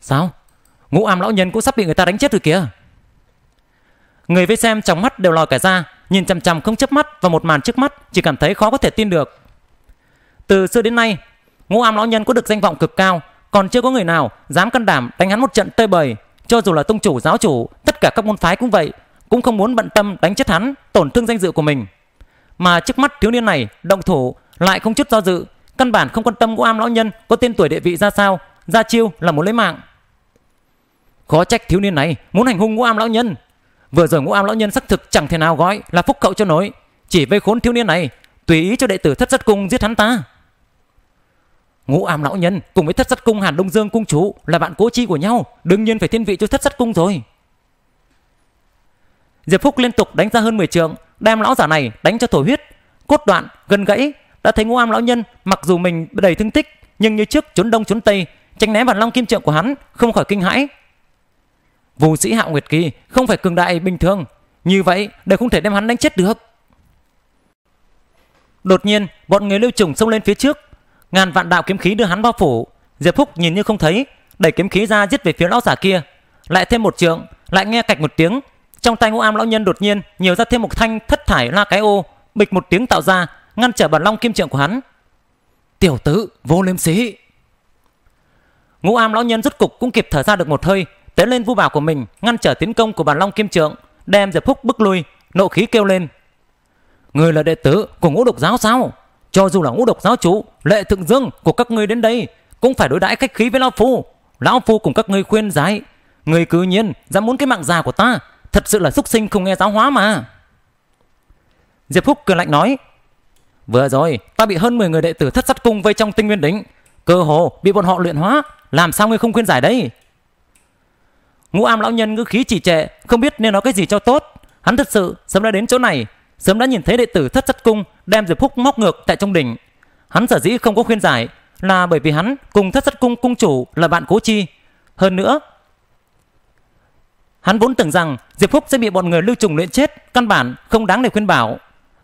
sao ngũ am lão nhân cũng sắp bị người ta đánh chết rồi kìa người với xem trong mắt đều lòi cả ra nhìn chằm chằm không chớp mắt vào một màn trước mắt chỉ cảm thấy khó có thể tin được từ xưa đến nay ngũ am lão nhân có được danh vọng cực cao còn chưa có người nào dám can đảm đánh hắn một trận tơi bời cho dù là tông chủ giáo chủ, tất cả các môn phái cũng vậy, cũng không muốn bận tâm đánh chết hắn, tổn thương danh dự của mình. Mà trước mắt thiếu niên này, động thủ lại không chút do dự, căn bản không quan tâm ngũ am lão nhân có tên tuổi địa vị ra sao, ra chiêu là muốn lấy mạng. Khó trách thiếu niên này muốn hành hung ngũ am lão nhân. Vừa rồi ngũ am lão nhân xác thực chẳng thể nào gọi là phúc cậu cho nổi, chỉ vây khốn thiếu niên này, tùy ý cho đệ tử thất rất cung giết hắn ta. Ngũ Am lão nhân cùng với Thất Sắt cung Hàn Đông Dương cung chủ là bạn cố chi của nhau, đương nhiên phải thiên vị cho Thất Sắt cung rồi. Diệp Phúc liên tục đánh ra hơn 10 trượng, đem lão giả này đánh cho thổ huyết, cốt đoạn, gần gãy, đã thấy Ngũ Am lão nhân mặc dù mình đầy thương tích, nhưng như trước trốn đông trốn tây, tránh né bản long kim trượng của hắn, không khỏi kinh hãi. Vũ sĩ Hạo Nguyệt Kỳ không phải cường đại bình thường, như vậy đều không thể đem hắn đánh chết được. Đột nhiên, bọn người lưu trùng xông lên phía trước, Ngàn vạn đạo kiếm khí đưa hắn bao phủ, Diệp Phúc nhìn như không thấy, đẩy kiếm khí ra giết về phía lão giả kia, lại thêm một trượng, lại nghe cạch một tiếng, trong tay Ngũ Am lão nhân đột nhiên nhiều ra thêm một thanh thất thải la cái ô, bịch một tiếng tạo ra, ngăn trở bản long kim trượng của hắn. Tiểu tử, vô liêm sĩ. Ngũ Am lão nhân rút cục cũng kịp thở ra được một hơi, tế lên vu bảo của mình, ngăn trở tiến công của bản long kim trượng, đem Diệp Phúc bức lui, nộ khí kêu lên: người là đệ tử của Ngũ độc giáo sao?" Cho dù là ngũ độc giáo chủ, lệ thượng dương của các ngươi đến đây, cũng phải đối đãi khách khí với Lão Phu. Lão Phu cùng các ngươi khuyên giải. Người cứ nhiên dám muốn cái mạng già của ta, thật sự là xúc sinh không nghe giáo hóa mà. Diệp Phúc cười lạnh nói, Vừa rồi, ta bị hơn 10 người đệ tử thất sát cung vây trong tinh nguyên đỉnh. Cơ hồ bị bọn họ luyện hóa. Làm sao ngươi không khuyên giải đấy? Ngũ am lão nhân ngữ khí chỉ trệ, không biết nên nói cái gì cho tốt. Hắn thật sự sớm đã đến chỗ này, sớm đã nhìn thấy đệ tử thất sát cung đem Diệp Phúc móc ngược tại trong đỉnh. Hắn sở dĩ không có khuyên giải là bởi vì hắn cùng thất sát cung cung chủ là bạn cố chi. Hơn nữa, hắn vốn tưởng rằng Diệp Phúc sẽ bị bọn người lưu trùng luyện chết, căn bản không đáng để khuyên bảo.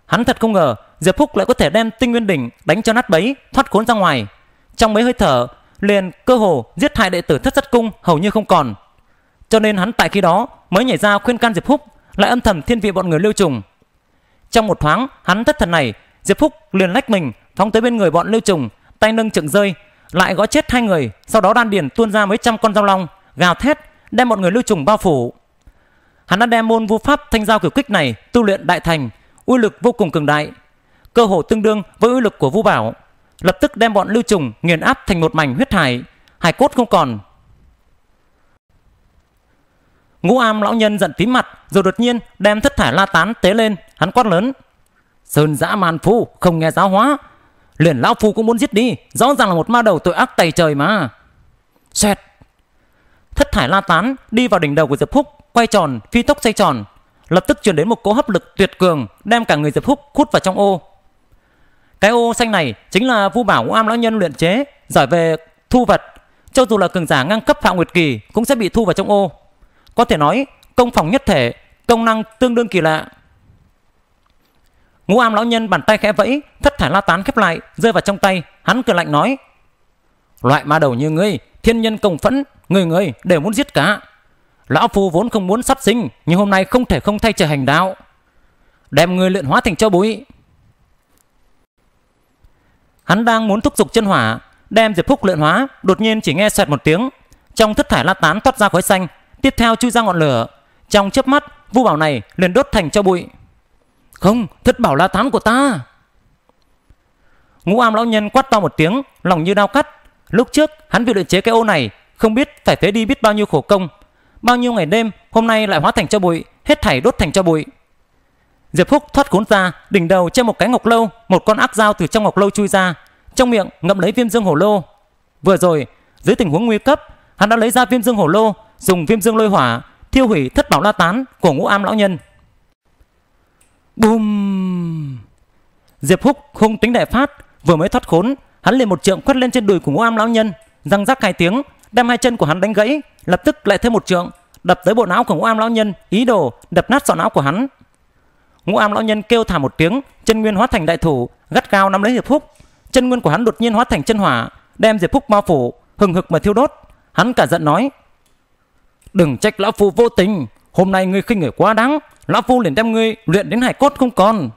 Hắn thật không ngờ Diệp Phúc lại có thể đem tinh nguyên đỉnh đánh cho nát bấy, thoát khốn ra ngoài. Trong mấy hơi thở, liền cơ hồ giết hại đệ tử thất sát cung hầu như không còn. Cho nên hắn tại khi đó mới nhảy ra khuyên can Diệp Phúc lại âm thầm thiên vị bọn người lưu trùng trong một thoáng, hắn thất thần này, Diệp Phúc liền lách mình phóng tới bên người bọn Lưu Trùng, tay nâng trượng rơi, lại gõ chết hai người, sau đó đan điền tuôn ra mấy trăm con dao long, gào thét, đem bọn người Lưu Trùng bao phủ. Hắn đã đem môn vô pháp thanh giao cửu kích này tu luyện đại thành, uy lực vô cùng cường đại, cơ hồ tương đương với uy lực của Vu Bảo, lập tức đem bọn Lưu Trùng nghiền áp thành một mảnh huyết hải, hải cốt không còn, Ngũ am lão nhân giận tím mặt, rồi đột nhiên đem thất thải la tán tế lên, hắn quát lớn. Sơn dã man phu, không nghe giáo hóa. Liền lão phu cũng muốn giết đi, rõ ràng là một ma đầu tội ác tày trời mà. Xoẹt. Thất thải la tán đi vào đỉnh đầu của Diệp Húc, quay tròn, phi tốc xoay tròn. Lập tức truyền đến một cỗ hấp lực tuyệt cường, đem cả người Diệp Húc hút vào trong ô. Cái ô xanh này chính là vu bảo ngũ am lão nhân luyện chế, giỏi về thu vật. Cho dù là cường giả ngang cấp phạm nguyệt kỳ cũng sẽ bị thu vào trong ô. Có thể nói công phòng nhất thể, công năng tương đương kỳ lạ. Ngũ am lão nhân bàn tay khẽ vẫy, thất thải la tán khép lại, rơi vào trong tay, hắn cười lạnh nói. Loại ma đầu như ngươi, thiên nhân công phẫn, người người đều muốn giết cả. Lão Phu vốn không muốn sát sinh, nhưng hôm nay không thể không thay trời hành đạo. Đem người luyện hóa thành cho bụi. Hắn đang muốn thúc giục chân hỏa, đem Diệp Phúc luyện hóa, đột nhiên chỉ nghe xoẹt một tiếng. Trong thất thải la tán thoát ra khói xanh, tiếp theo chui ra ngọn lửa. Trong chớp mắt, vu bảo này liền đốt thành cho bụi. Không, thất bảo la tán của ta. Ngũ am lão nhân quát to một tiếng, lòng như đau cắt. Lúc trước, hắn vì luyện chế cái ô này, không biết phải thế đi biết bao nhiêu khổ công. Bao nhiêu ngày đêm, hôm nay lại hóa thành cho bụi, hết thảy đốt thành cho bụi. Diệp Phúc thoát khốn ra, đỉnh đầu treo một cái ngọc lâu, một con ác dao từ trong ngọc lâu chui ra, trong miệng ngậm lấy viêm dương hổ lô. Vừa rồi, dưới tình huống nguy cấp, hắn đã lấy ra viêm dương hổ lô dùng viêm dương lôi hỏa thiêu hủy thất bảo la tán của ngũ am lão nhân. Bùm! Diệp Húc không tính đại phát, vừa mới thoát khốn, hắn liền một trượng quét lên trên đùi của ngũ am lão nhân, răng rắc hai tiếng, đem hai chân của hắn đánh gãy, lập tức lại thêm một trượng, đập tới bộ não của ngũ am lão nhân, ý đồ đập nát sọ não của hắn. Ngũ am lão nhân kêu thả một tiếng, chân nguyên hóa thành đại thủ, gắt cao nắm lấy Diệp Húc. Chân nguyên của hắn đột nhiên hóa thành chân hỏa, đem Diệp Húc bao phủ, hừng hực mà thiêu đốt. Hắn cả giận nói: Đừng trách lão phu vô tình Hôm nay ngươi khinh người quá đáng Lão phu liền đem ngươi luyện đến hải cốt không còn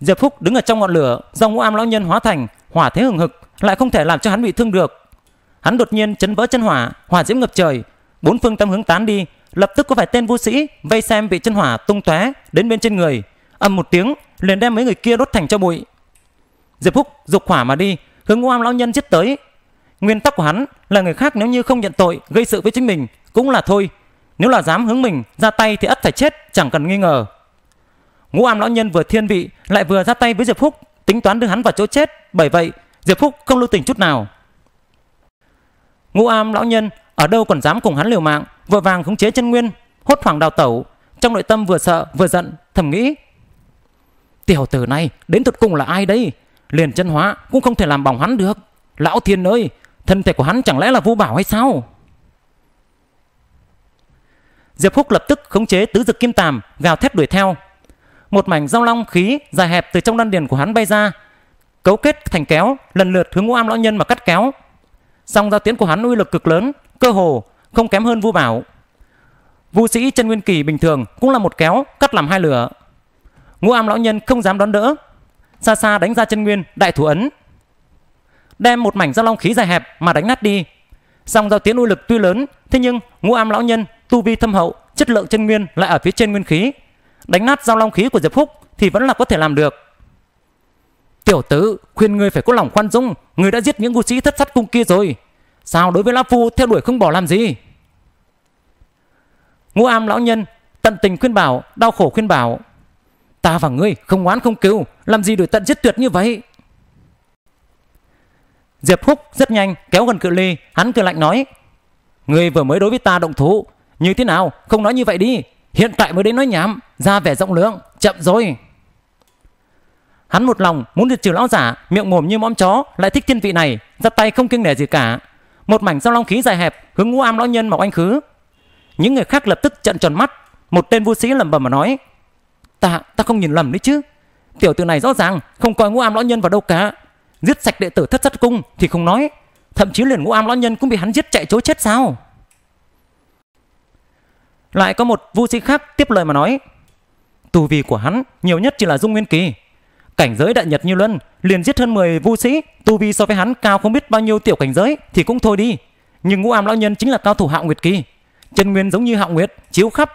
Diệp Phúc đứng ở trong ngọn lửa Do ngũ am lão nhân hóa thành Hỏa thế hừng hực lại không thể làm cho hắn bị thương được Hắn đột nhiên chấn vỡ chân hỏa Hỏa diễm ngập trời Bốn phương tâm hướng tán đi Lập tức có vài tên vô sĩ Vây xem bị chân hỏa tung tóe Đến bên trên người ầm một tiếng liền đem mấy người kia đốt thành cho bụi Diệp Phúc dục hỏa mà đi Hướng ngũ am lão nhân giết tới Nguyên tắc của hắn là người khác nếu như không nhận tội gây sự với chính mình cũng là thôi. Nếu là dám hướng mình ra tay thì ắt phải chết chẳng cần nghi ngờ. Ngũ am lão nhân vừa thiên vị lại vừa ra tay với Diệp Phúc tính toán đưa hắn vào chỗ chết. Bởi vậy Diệp Phúc không lưu tình chút nào. Ngũ am lão nhân ở đâu còn dám cùng hắn liều mạng vừa vàng khống chế chân nguyên hốt hoảng đào tẩu trong nội tâm vừa sợ vừa giận thầm nghĩ tiểu tử này đến tột cùng là ai đấy liền chân hóa cũng không thể làm bỏng hắn được lão thiên ơi Thân thể của hắn chẳng lẽ là vũ bảo hay sao? Diệp Húc lập tức khống chế tứ dực kim tàm, gào thét đuổi theo. Một mảnh dao long khí dài hẹp từ trong đan điền của hắn bay ra, cấu kết thành kéo, lần lượt hướng Ngũ Am lão nhân mà cắt kéo. Song giao tiến của hắn uy lực cực lớn, cơ hồ không kém hơn Vu Bảo. Vu sĩ chân nguyên kỳ bình thường cũng là một kéo cắt làm hai lửa. Ngũ Am lão nhân không dám đón đỡ, xa xa đánh ra chân nguyên đại thủ ấn đem một mảnh giao long khí dài hẹp mà đánh nát đi. Song giao tiến uy lực tuy lớn, thế nhưng ngũ am lão nhân tu vi thâm hậu, chất lượng chân nguyên lại ở phía trên nguyên khí. Đánh nát giao long khí của Diệp Phúc thì vẫn là có thể làm được. Tiểu tử, khuyên ngươi phải có lòng khoan dung, người đã giết những ngu sĩ thất sát cung kia rồi. Sao đối với lão phu theo đuổi không bỏ làm gì? Ngũ am lão nhân tận tình khuyên bảo, đau khổ khuyên bảo. Ta và ngươi không oán không cứu, làm gì đuổi tận giết tuyệt như vậy? Diệp Húc rất nhanh kéo gần cự ly, hắn cười lạnh nói: "Ngươi vừa mới đối với ta động thủ, như thế nào? Không nói như vậy đi, hiện tại mới đến nói nhảm, ra vẻ rộng lượng, chậm rồi." Hắn một lòng muốn diệt trừ lão giả, miệng mồm như mõm chó, lại thích thiên vị này, ra tay không kiêng nể gì cả. Một mảnh giao long khí dài hẹp hướng ngũ am lão nhân mà anh khứ. Những người khác lập tức trận tròn mắt, một tên vu sĩ lẩm bẩm mà nói: "Ta, ta không nhìn lầm đấy chứ." Tiểu tử này rõ ràng không coi ngũ am lão nhân vào đâu cả giết sạch đệ tử thất sát cung thì không nói thậm chí liền ngũ am lão nhân cũng bị hắn giết chạy chối chết sao lại có một vu sĩ khác tiếp lời mà nói tu vi của hắn nhiều nhất chỉ là dung nguyên kỳ cảnh giới đại nhật như luân liền giết hơn 10 vu sĩ tu vi so với hắn cao không biết bao nhiêu tiểu cảnh giới thì cũng thôi đi nhưng ngũ am lão nhân chính là cao thủ hạo nguyệt kỳ chân nguyên giống như hạo nguyệt chiếu khắp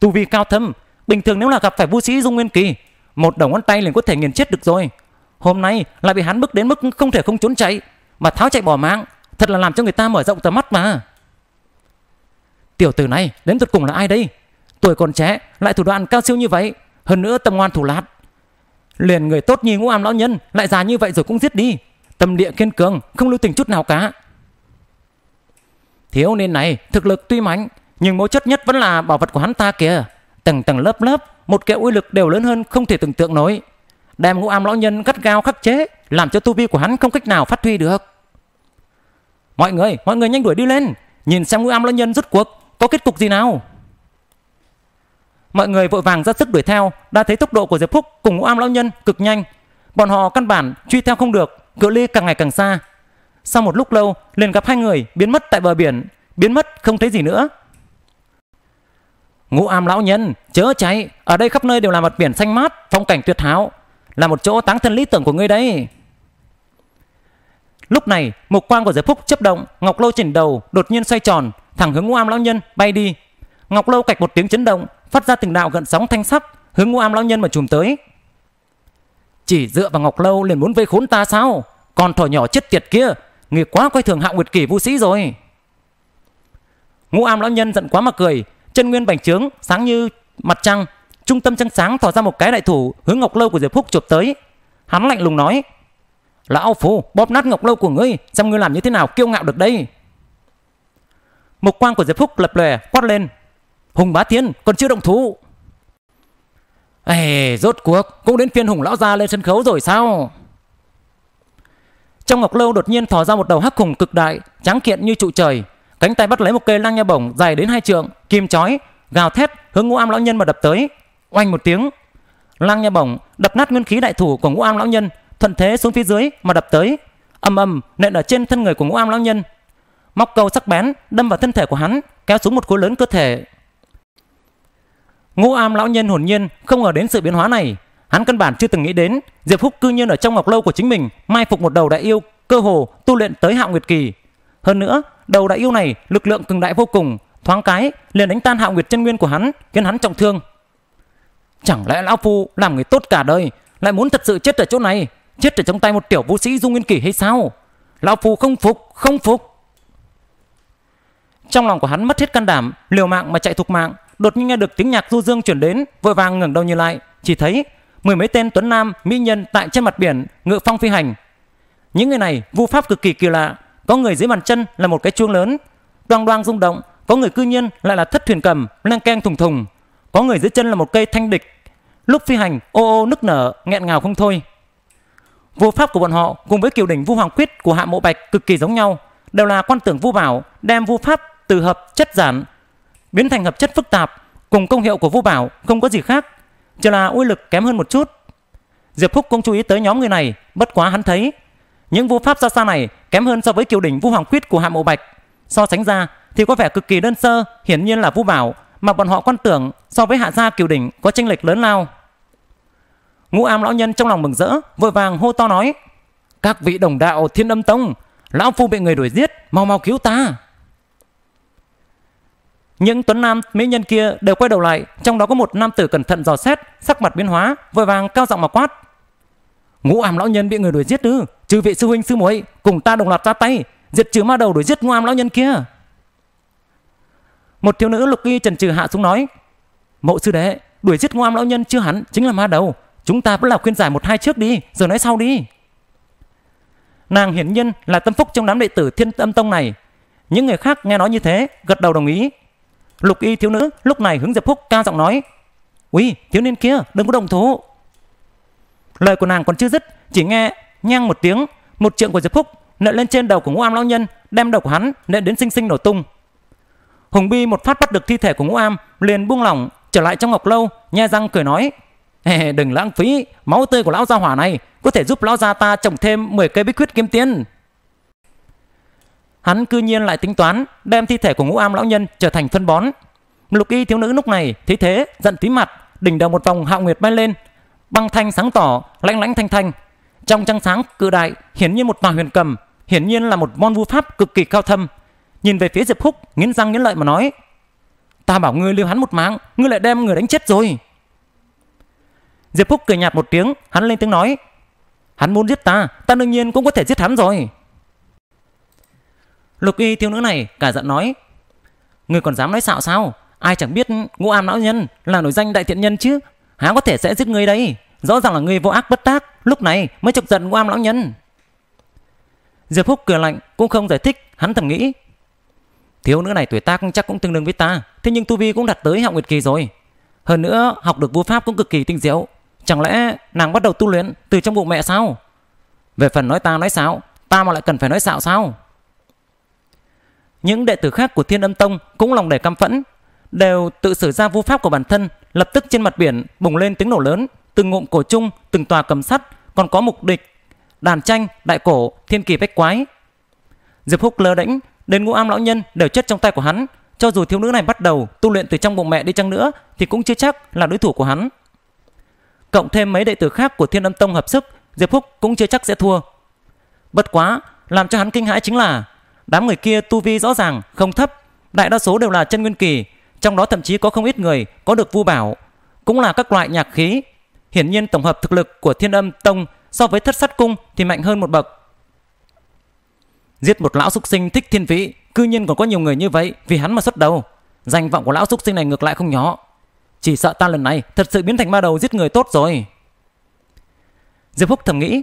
tu vi cao thâm bình thường nếu là gặp phải vu sĩ dung nguyên kỳ một đầu ngón tay liền có thể nghiền chết được rồi hôm nay lại bị hắn bức đến mức không thể không trốn chạy mà tháo chạy bỏ mạng thật là làm cho người ta mở rộng tầm mắt mà tiểu tử này đến tột cùng là ai đây tuổi còn trẻ lại thủ đoạn cao siêu như vậy hơn nữa tâm ngoan thủ lạt liền người tốt như ngũ am lão nhân lại già như vậy rồi cũng giết đi tâm địa kiên cường không lưu tình chút nào cả thiếu niên này thực lực tuy mạnh nhưng mấu chất nhất vẫn là bảo vật của hắn ta kìa tầng tầng lớp lớp một kẹo uy lực đều lớn hơn không thể tưởng tượng nổi đem ngũ am lão nhân gắt gao khắc chế làm cho tu vi của hắn không cách nào phát huy được mọi người mọi người nhanh đuổi đi lên nhìn xem ngũ am lão nhân rút cuộc có kết cục gì nào mọi người vội vàng ra sức đuổi theo đã thấy tốc độ của diệp phúc cùng ngũ am lão nhân cực nhanh bọn họ căn bản truy theo không được cự ly càng ngày càng xa sau một lúc lâu liền gặp hai người biến mất tại bờ biển biến mất không thấy gì nữa ngũ am lão nhân chớ cháy ở đây khắp nơi đều là mặt biển xanh mát phong cảnh tuyệt hảo là một chỗ táng thân lý tưởng của ngươi đấy. Lúc này, mục quang của giới phúc chớp động, Ngọc Lâu chỉnh đầu, đột nhiên xoay tròn, thẳng hướng Ngũ Am lão nhân bay đi. Ngọc Lâu cạch một tiếng chấn động, phát ra từng đạo gợn sóng thanh sắc, hướng Ngũ Am lão nhân mà chùm tới. Chỉ dựa vào Ngọc Lâu liền muốn vây khốn ta sao? Còn thỏ nhỏ chết tiệt kia, người quá coi thường hạng Nguyệt kỷ vô sĩ rồi. Ngũ Am lão nhân giận quá mà cười, chân nguyên bành trướng sáng như mặt trăng, Trung tâm trăng sáng thò ra một cái đại thủ hướng ngọc lâu của Diệp Phúc chụp tới. Hắn lạnh lùng nói: "Lão phu bóp nát ngọc lâu của ngươi, xem ngươi làm như thế nào kiêu ngạo được đây." Mục quang của Diệp Phúc lập lòe quát lên: "Hùng Bá Thiên, còn chưa động thủ." Ê, rốt cuộc cũng đến phiên Hùng lão gia lên sân khấu rồi sao? Trong ngọc lâu đột nhiên thò ra một đầu hắc hùng cực đại, trắng kiện như trụ trời, cánh tay bắt lấy một cây lang nha bổng dài đến hai trượng, kim chói, gào thét hướng Ngũ Am lão nhân mà đập tới. Oanh một tiếng, lang nha bổng đập nát nguyên khí đại thủ của Ngũ Am lão nhân, thuận thế xuống phía dưới mà đập tới, ầm ầm nện ở trên thân người của Ngũ Am lão nhân. Móc câu sắc bén đâm vào thân thể của hắn, kéo xuống một khối lớn cơ thể. Ngũ Am lão nhân hồn nhiên không ngờ đến sự biến hóa này, hắn căn bản chưa từng nghĩ đến, Diệp Phúc cư nhiên ở trong ngọc lâu của chính mình mai phục một đầu đại yêu, cơ hồ tu luyện tới Hạo Nguyệt kỳ. Hơn nữa, đầu đại yêu này lực lượng cường đại vô cùng, thoáng cái liền đánh tan Hạo Nguyệt chân nguyên của hắn, khiến hắn trọng thương. Chẳng lẽ lão phu làm người tốt cả đời Lại muốn thật sự chết ở chỗ này Chết ở trong tay một tiểu vũ sĩ du nguyên kỷ hay sao Lão phu không phục Không phục Trong lòng của hắn mất hết can đảm Liều mạng mà chạy thục mạng Đột nhiên nghe được tiếng nhạc du dương chuyển đến Vội vàng ngẩng đầu nhìn lại Chỉ thấy mười mấy tên tuấn nam mỹ nhân tại trên mặt biển ngự phong phi hành những người này vu pháp cực kỳ kỳ lạ có người dưới bàn chân là một cái chuông lớn đoang đoang rung động có người cư nhiên lại là thất thuyền cầm leng keng thùng thùng có người dưới chân là một cây thanh địch. Lúc phi hành, ô ô nức nở, nghẹn ngào không thôi. Vô pháp của bọn họ cùng với kiều đỉnh Vu Hoàng Quyết của Hạ Mộ Bạch cực kỳ giống nhau, đều là quan tưởng vu bảo đem vu pháp từ hợp chất giản biến thành hợp chất phức tạp, cùng công hiệu của vu bảo không có gì khác, chỉ là uy lực kém hơn một chút. Diệp Phúc cũng chú ý tới nhóm người này, bất quá hắn thấy những vu pháp xa xa này kém hơn so với kiều đỉnh Vu Hoàng Quyết của Hạ Mộ Bạch. So sánh ra thì có vẻ cực kỳ đơn sơ, hiển nhiên là vu bảo mà bọn họ quan tưởng so với hạ gia kiều đỉnh có tranh lệch lớn lao. Ngũ am lão nhân trong lòng mừng rỡ, vội vàng hô to nói. Các vị đồng đạo thiên âm tông, lão phu bị người đuổi giết, mau mau cứu ta. Những tuấn nam mỹ nhân kia đều quay đầu lại, trong đó có một nam tử cẩn thận dò xét, sắc mặt biến hóa, vội vàng cao giọng mà quát. Ngũ am lão nhân bị người đuổi giết ư? Chư vị sư huynh sư muội cùng ta đồng loạt ra tay, diệt trừ ma đầu đuổi giết ngũ am lão nhân kia. Một thiếu nữ lục y trần trừ hạ xuống nói Mộ sư đệ Đuổi giết ngoam lão nhân chưa hẳn chính là ma đầu Chúng ta vẫn là khuyên giải một hai trước đi Giờ nói sau đi Nàng hiển nhiên là tâm phúc trong đám đệ tử thiên tâm tông này Những người khác nghe nói như thế Gật đầu đồng ý Lục y thiếu nữ lúc này hướng Diệp Phúc cao giọng nói Ui thiếu niên kia đừng có đồng thủ Lời của nàng còn chưa dứt Chỉ nghe nhang một tiếng Một trượng của Diệp Phúc nện lên trên đầu của ngũ am lão nhân Đem đầu của hắn nện đến sinh sinh nổ tung Hùng Bi một phát bắt được thi thể của Ngũ Am, liền buông lỏng trở lại trong ngọc lâu, nhe răng cười nói: "Đừng lãng phí, máu tươi của lão gia hỏa này có thể giúp lão gia ta trồng thêm 10 cây bích quyết kiếm tiên." Hắn cư nhiên lại tính toán đem thi thể của Ngũ Am lão nhân trở thành phân bón. Lục Y thiếu nữ lúc này thấy thế, giận tí mặt, đỉnh đầu một vòng hạo nguyệt bay lên, băng thanh sáng tỏ, lanh lãnh thanh thanh. Trong trăng sáng cự đại, hiển nhiên một tòa huyền cầm, hiển nhiên là một môn vu pháp cực kỳ cao thâm, nhìn về phía Diệp Phúc, nghiến răng nghiến lợi mà nói: "Ta bảo ngươi lưu hắn một mạng, ngươi lại đem người đánh chết rồi." Diệp Phúc cười nhạt một tiếng, hắn lên tiếng nói: "Hắn muốn giết ta, ta đương nhiên cũng có thể giết hắn rồi." Lục Y thiếu nữ này cả giận nói: "Ngươi còn dám nói xạo sao? Ai chẳng biết Ngũ Am lão nhân là nổi danh đại thiện nhân chứ, hắn có thể sẽ giết ngươi đấy?" Rõ ràng là ngươi vô ác bất tác Lúc này mới chọc giận Ngũ Am lão nhân Diệp Phúc cười lạnh cũng không giải thích Hắn thầm nghĩ Thiếu nữ này tuổi tác chắc cũng tương đương với ta Thế nhưng tu vi cũng đạt tới hạo nguyệt kỳ rồi Hơn nữa học được vua pháp cũng cực kỳ tinh diệu Chẳng lẽ nàng bắt đầu tu luyện từ trong bụng mẹ sao Về phần nói ta nói xạo Ta mà lại cần phải nói xạo sao Những đệ tử khác của thiên âm tông Cũng lòng đầy căm phẫn Đều tự sử ra vua pháp của bản thân Lập tức trên mặt biển bùng lên tiếng nổ lớn Từng ngụm cổ chung, từng tòa cầm sắt Còn có mục địch Đàn tranh, đại cổ, thiên kỳ bách quái Diệp Húc lơ đễnh đến ngũ am lão nhân đều chết trong tay của hắn. Cho dù thiếu nữ này bắt đầu tu luyện từ trong bụng mẹ đi chăng nữa thì cũng chưa chắc là đối thủ của hắn. Cộng thêm mấy đệ tử khác của Thiên Âm Tông hợp sức, Diệp Húc cũng chưa chắc sẽ thua. Bất quá, làm cho hắn kinh hãi chính là đám người kia tu vi rõ ràng không thấp, đại đa số đều là chân nguyên kỳ, trong đó thậm chí có không ít người có được vu bảo, cũng là các loại nhạc khí. Hiển nhiên tổng hợp thực lực của Thiên Âm Tông so với Thất Sát Cung thì mạnh hơn một bậc. Giết một lão súc sinh thích thiên vĩ, cư nhiên còn có nhiều người như vậy vì hắn mà xuất đầu. Danh vọng của lão súc sinh này ngược lại không nhỏ. Chỉ sợ ta lần này thật sự biến thành ma đầu giết người tốt rồi. Diệp Húc thầm nghĩ,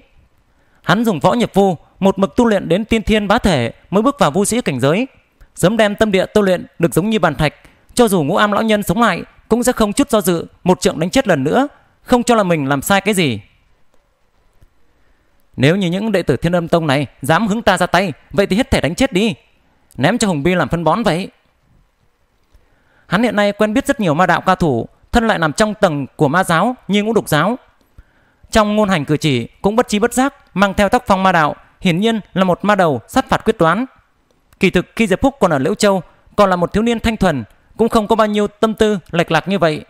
hắn dùng võ nhập vu, một mực tu luyện đến tiên thiên bá thể mới bước vào vu sĩ cảnh giới. Sớm đem tâm địa tu luyện được giống như bàn thạch, cho dù ngũ am lão nhân sống lại cũng sẽ không chút do dự một trượng đánh chết lần nữa, không cho là mình làm sai cái gì. Nếu như những đệ tử Thiên Âm Tông này dám hứng ta ra tay, vậy thì hết thể đánh chết đi. Ném cho Hùng Bi làm phân bón vậy. Hắn hiện nay quen biết rất nhiều ma đạo ca thủ, thân lại nằm trong tầng của ma giáo như ngũ đục giáo. Trong ngôn hành cử chỉ cũng bất trí bất giác mang theo tác phong ma đạo, hiển nhiên là một ma đầu sát phạt quyết đoán. Kỳ thực khi Diệp Phúc còn ở Liễu Châu, còn là một thiếu niên thanh thuần, cũng không có bao nhiêu tâm tư lệch lạc như vậy.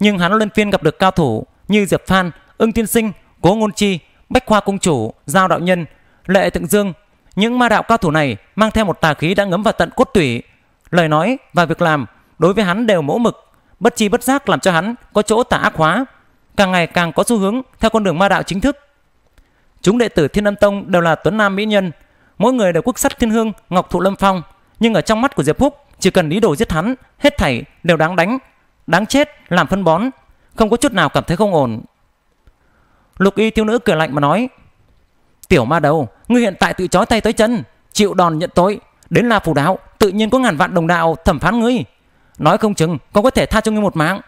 Nhưng hắn lên phiên gặp được cao thủ như Diệp Phan, Ưng Tiên Sinh Cố Ngôn Chi, Bách Khoa Cung Chủ, Giao Đạo Nhân, Lệ Thượng Dương. Những ma đạo cao thủ này mang theo một tà khí đã ngấm vào tận cốt tủy. Lời nói và việc làm đối với hắn đều mẫu mực, bất chi bất giác làm cho hắn có chỗ tà ác hóa, càng ngày càng có xu hướng theo con đường ma đạo chính thức. Chúng đệ tử Thiên Âm Tông đều là tuấn nam mỹ nhân, mỗi người đều quốc sắc thiên hương, ngọc thụ lâm phong, nhưng ở trong mắt của Diệp Phúc, chỉ cần lý đồ giết hắn, hết thảy đều đáng đánh, đáng chết, làm phân bón, không có chút nào cảm thấy không ổn. Lục y thiếu nữ cười lạnh mà nói Tiểu ma đầu Ngươi hiện tại tự chói tay tới chân Chịu đòn nhận tội Đến là phủ đạo Tự nhiên có ngàn vạn đồng đạo thẩm phán ngươi Nói không chừng Con có thể tha cho ngươi một mạng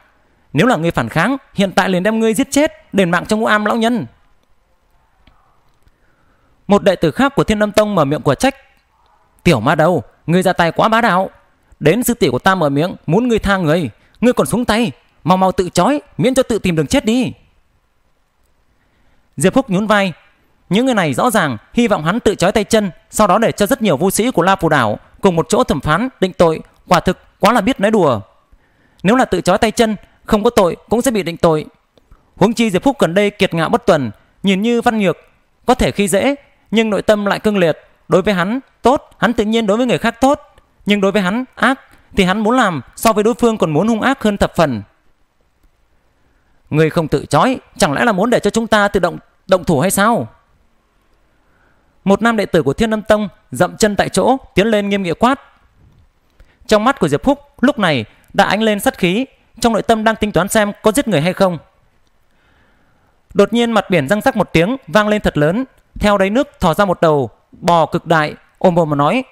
Nếu là ngươi phản kháng Hiện tại liền đem ngươi giết chết Đền mạng trong ngũ am lão nhân Một đệ tử khác của thiên âm tông mở miệng của trách Tiểu ma đầu Ngươi ra tay quá bá đạo Đến sư tỷ của ta mở miệng Muốn ngươi tha người Ngươi còn xuống tay Mau mau tự chói, Miễn cho tự tìm đường chết đi Diệp Phúc nhún vai. Những người này rõ ràng hy vọng hắn tự chói tay chân, sau đó để cho rất nhiều vu sĩ của La Phù Đảo cùng một chỗ thẩm phán, định tội, quả thực quá là biết nói đùa. Nếu là tự chói tay chân, không có tội cũng sẽ bị định tội. Huống chi Diệp Phúc gần đây kiệt ngạo bất tuần, nhìn như văn nhược, có thể khi dễ, nhưng nội tâm lại cương liệt. Đối với hắn tốt, hắn tự nhiên đối với người khác tốt, nhưng đối với hắn ác thì hắn muốn làm so với đối phương còn muốn hung ác hơn thập phần. Người không tự chói, chẳng lẽ là muốn để cho chúng ta tự động Động thủ hay sao Một nam đệ tử của Thiên Âm Tông Dậm chân tại chỗ tiến lên nghiêm nghị quát Trong mắt của Diệp Phúc Lúc này đã ánh lên sát khí Trong nội tâm đang tính toán xem có giết người hay không Đột nhiên mặt biển răng rắc một tiếng Vang lên thật lớn Theo đáy nước thò ra một đầu Bò cực đại ôm bồm mà nói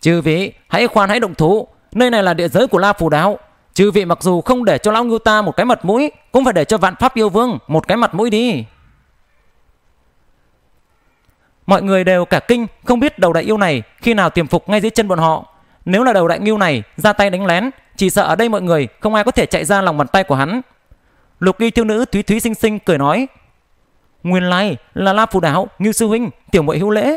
Chư vị hãy khoan hãy động thủ Nơi này là địa giới của La Phù Đạo Chư vị mặc dù không để cho Lão Ngưu ta một cái mặt mũi Cũng phải để cho vạn pháp yêu vương một cái mặt mũi đi Mọi người đều cả kinh, không biết đầu đại yêu này khi nào tiềm phục ngay dưới chân bọn họ. Nếu là đầu đại ngưu này ra tay đánh lén, chỉ sợ ở đây mọi người không ai có thể chạy ra lòng bàn tay của hắn. Lục y thiếu nữ Thúy Thúy xinh xinh cười nói: "Nguyên lai là La phù đảo, Ngưu sư huynh, tiểu muội hữu lễ."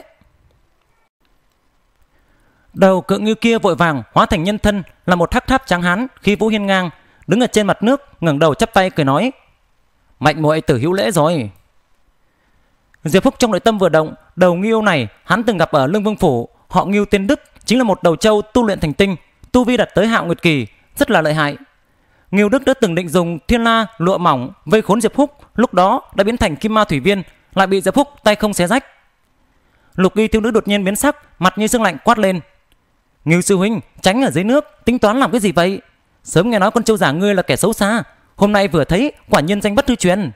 Đầu cự ngưu kia vội vàng hóa thành nhân thân là một thác tháp trắng hán khi vũ hiên ngang, đứng ở trên mặt nước, ngẩng đầu chắp tay cười nói: "Mạnh muội tử hữu lễ rồi." Diệp Phúc trong nội tâm vừa động, đầu nghiêu này hắn từng gặp ở Lương Vương phủ, họ nghiêu tên Đức, chính là một đầu châu tu luyện thành tinh, tu vi đặt tới hạo nguyệt kỳ, rất là lợi hại. Nghiêu Đức đã từng định dùng thiên la lụa mỏng vây khốn Diệp Phúc, lúc đó đã biến thành kim ma thủy viên, lại bị Diệp Phúc tay không xé rách. Lục Y thiếu nữ đột nhiên biến sắc, mặt như sương lạnh quát lên: "Ngưu sư huynh, tránh ở dưới nước, tính toán làm cái gì vậy? Sớm nghe nói con châu giả ngươi là kẻ xấu xa, hôm nay vừa thấy, quả nhiên danh bất hư truyền."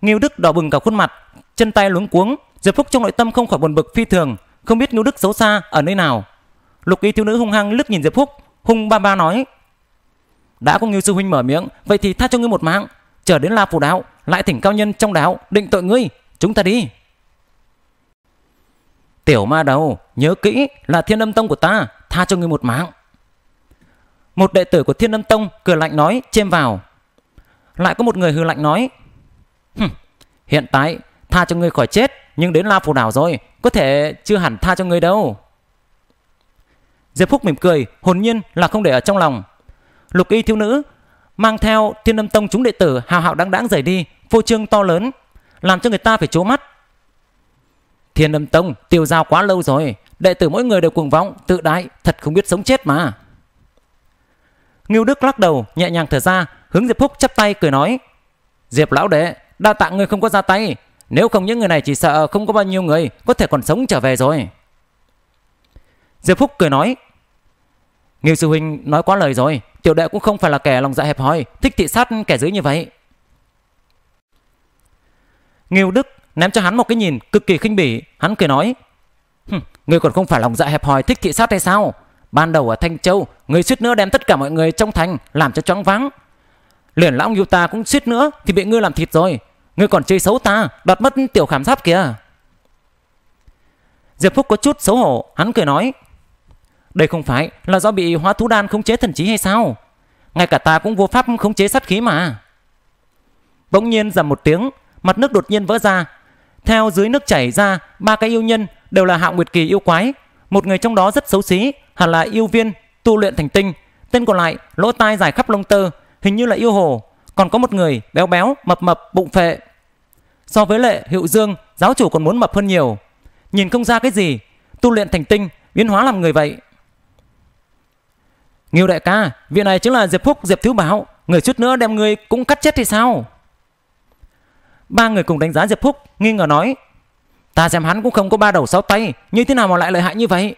Ngưu Đức đỏ bừng cả khuôn mặt, chân tay luống cuống, Diệp Phúc trong nội tâm không khỏi buồn bực phi thường, không biết Ngưu Đức xấu xa ở nơi nào. Lục Y thiếu nữ hung hăng lướt nhìn Diệp Phúc, hung ba ba nói: "Đã có Ngưu sư huynh mở miệng, vậy thì tha cho ngươi một mạng, chờ đến La phủ đạo, lại thỉnh cao nhân trong đạo định tội ngươi, chúng ta đi." Tiểu ma đầu, nhớ kỹ là Thiên Âm Tông của ta, tha cho ngươi một mạng. Một đệ tử của Thiên Âm Tông cười lạnh nói, chêm vào. Lại có một người hừ lạnh nói, hiện tại tha cho ngươi khỏi chết, nhưng đến La Phù Đảo rồi, có thể chưa hẳn tha cho ngươi đâu. Diệp Phúc mỉm cười, hồn nhiên là không để ở trong lòng. Lục y thiếu nữ mang theo thiên âm tông chúng đệ tử hào hạo đáng đáng rời đi, phô trương to lớn, làm cho người ta phải trố mắt. Thiên âm tông tiêu dao quá lâu rồi, đệ tử mỗi người đều cuồng vọng, tự đại, thật không biết sống chết mà. Ngưu Đức lắc đầu, nhẹ nhàng thở ra, hướng Diệp Phúc chắp tay cười nói. Diệp lão đệ, Đa tạ người không có ra tay Nếu không những người này chỉ sợ không có bao nhiêu người Có thể còn sống trở về rồi Diệp Phúc cười nói Nghiêu sư huynh nói quá lời rồi Tiểu đệ cũng không phải là kẻ lòng dạ hẹp hòi Thích thị sát kẻ dưới như vậy Nghiêu Đức ném cho hắn một cái nhìn cực kỳ khinh bỉ Hắn cười nói người còn không phải lòng dạ hẹp hòi thích thị sát hay sao Ban đầu ở Thanh Châu người suýt nữa đem tất cả mọi người trong thành Làm cho choáng váng Liền lão yêu ta cũng suýt nữa Thì bị ngươi làm thịt rồi Ngươi còn chơi xấu ta Đoạt mất tiểu khảm giáp kìa Diệp Phúc có chút xấu hổ Hắn cười nói Đây không phải là do bị hóa thú đan khống chế thần trí hay sao Ngay cả ta cũng vô pháp khống chế sát khí mà Bỗng nhiên giảm một tiếng Mặt nước đột nhiên vỡ ra Theo dưới nước chảy ra Ba cái yêu nhân đều là hạo nguyệt kỳ yêu quái Một người trong đó rất xấu xí Hẳn là yêu viên tu luyện thành tinh Tên còn lại lỗ tai dài khắp lông tơ hình như là yêu hồ, còn có một người béo béo, mập mập, bụng phệ. So với lệ, hiệu dương, giáo chủ còn muốn mập hơn nhiều. Nhìn không ra cái gì, tu luyện thành tinh, biến hóa làm người vậy. Nghiêu đại ca, vị này chính là Diệp Phúc, Diệp Thiếu Bảo, người chút nữa đem người cũng cắt chết thì sao? Ba người cùng đánh giá Diệp Phúc, nghi ngờ nói. Ta xem hắn cũng không có ba đầu sáu tay, như thế nào mà lại lợi hại như vậy?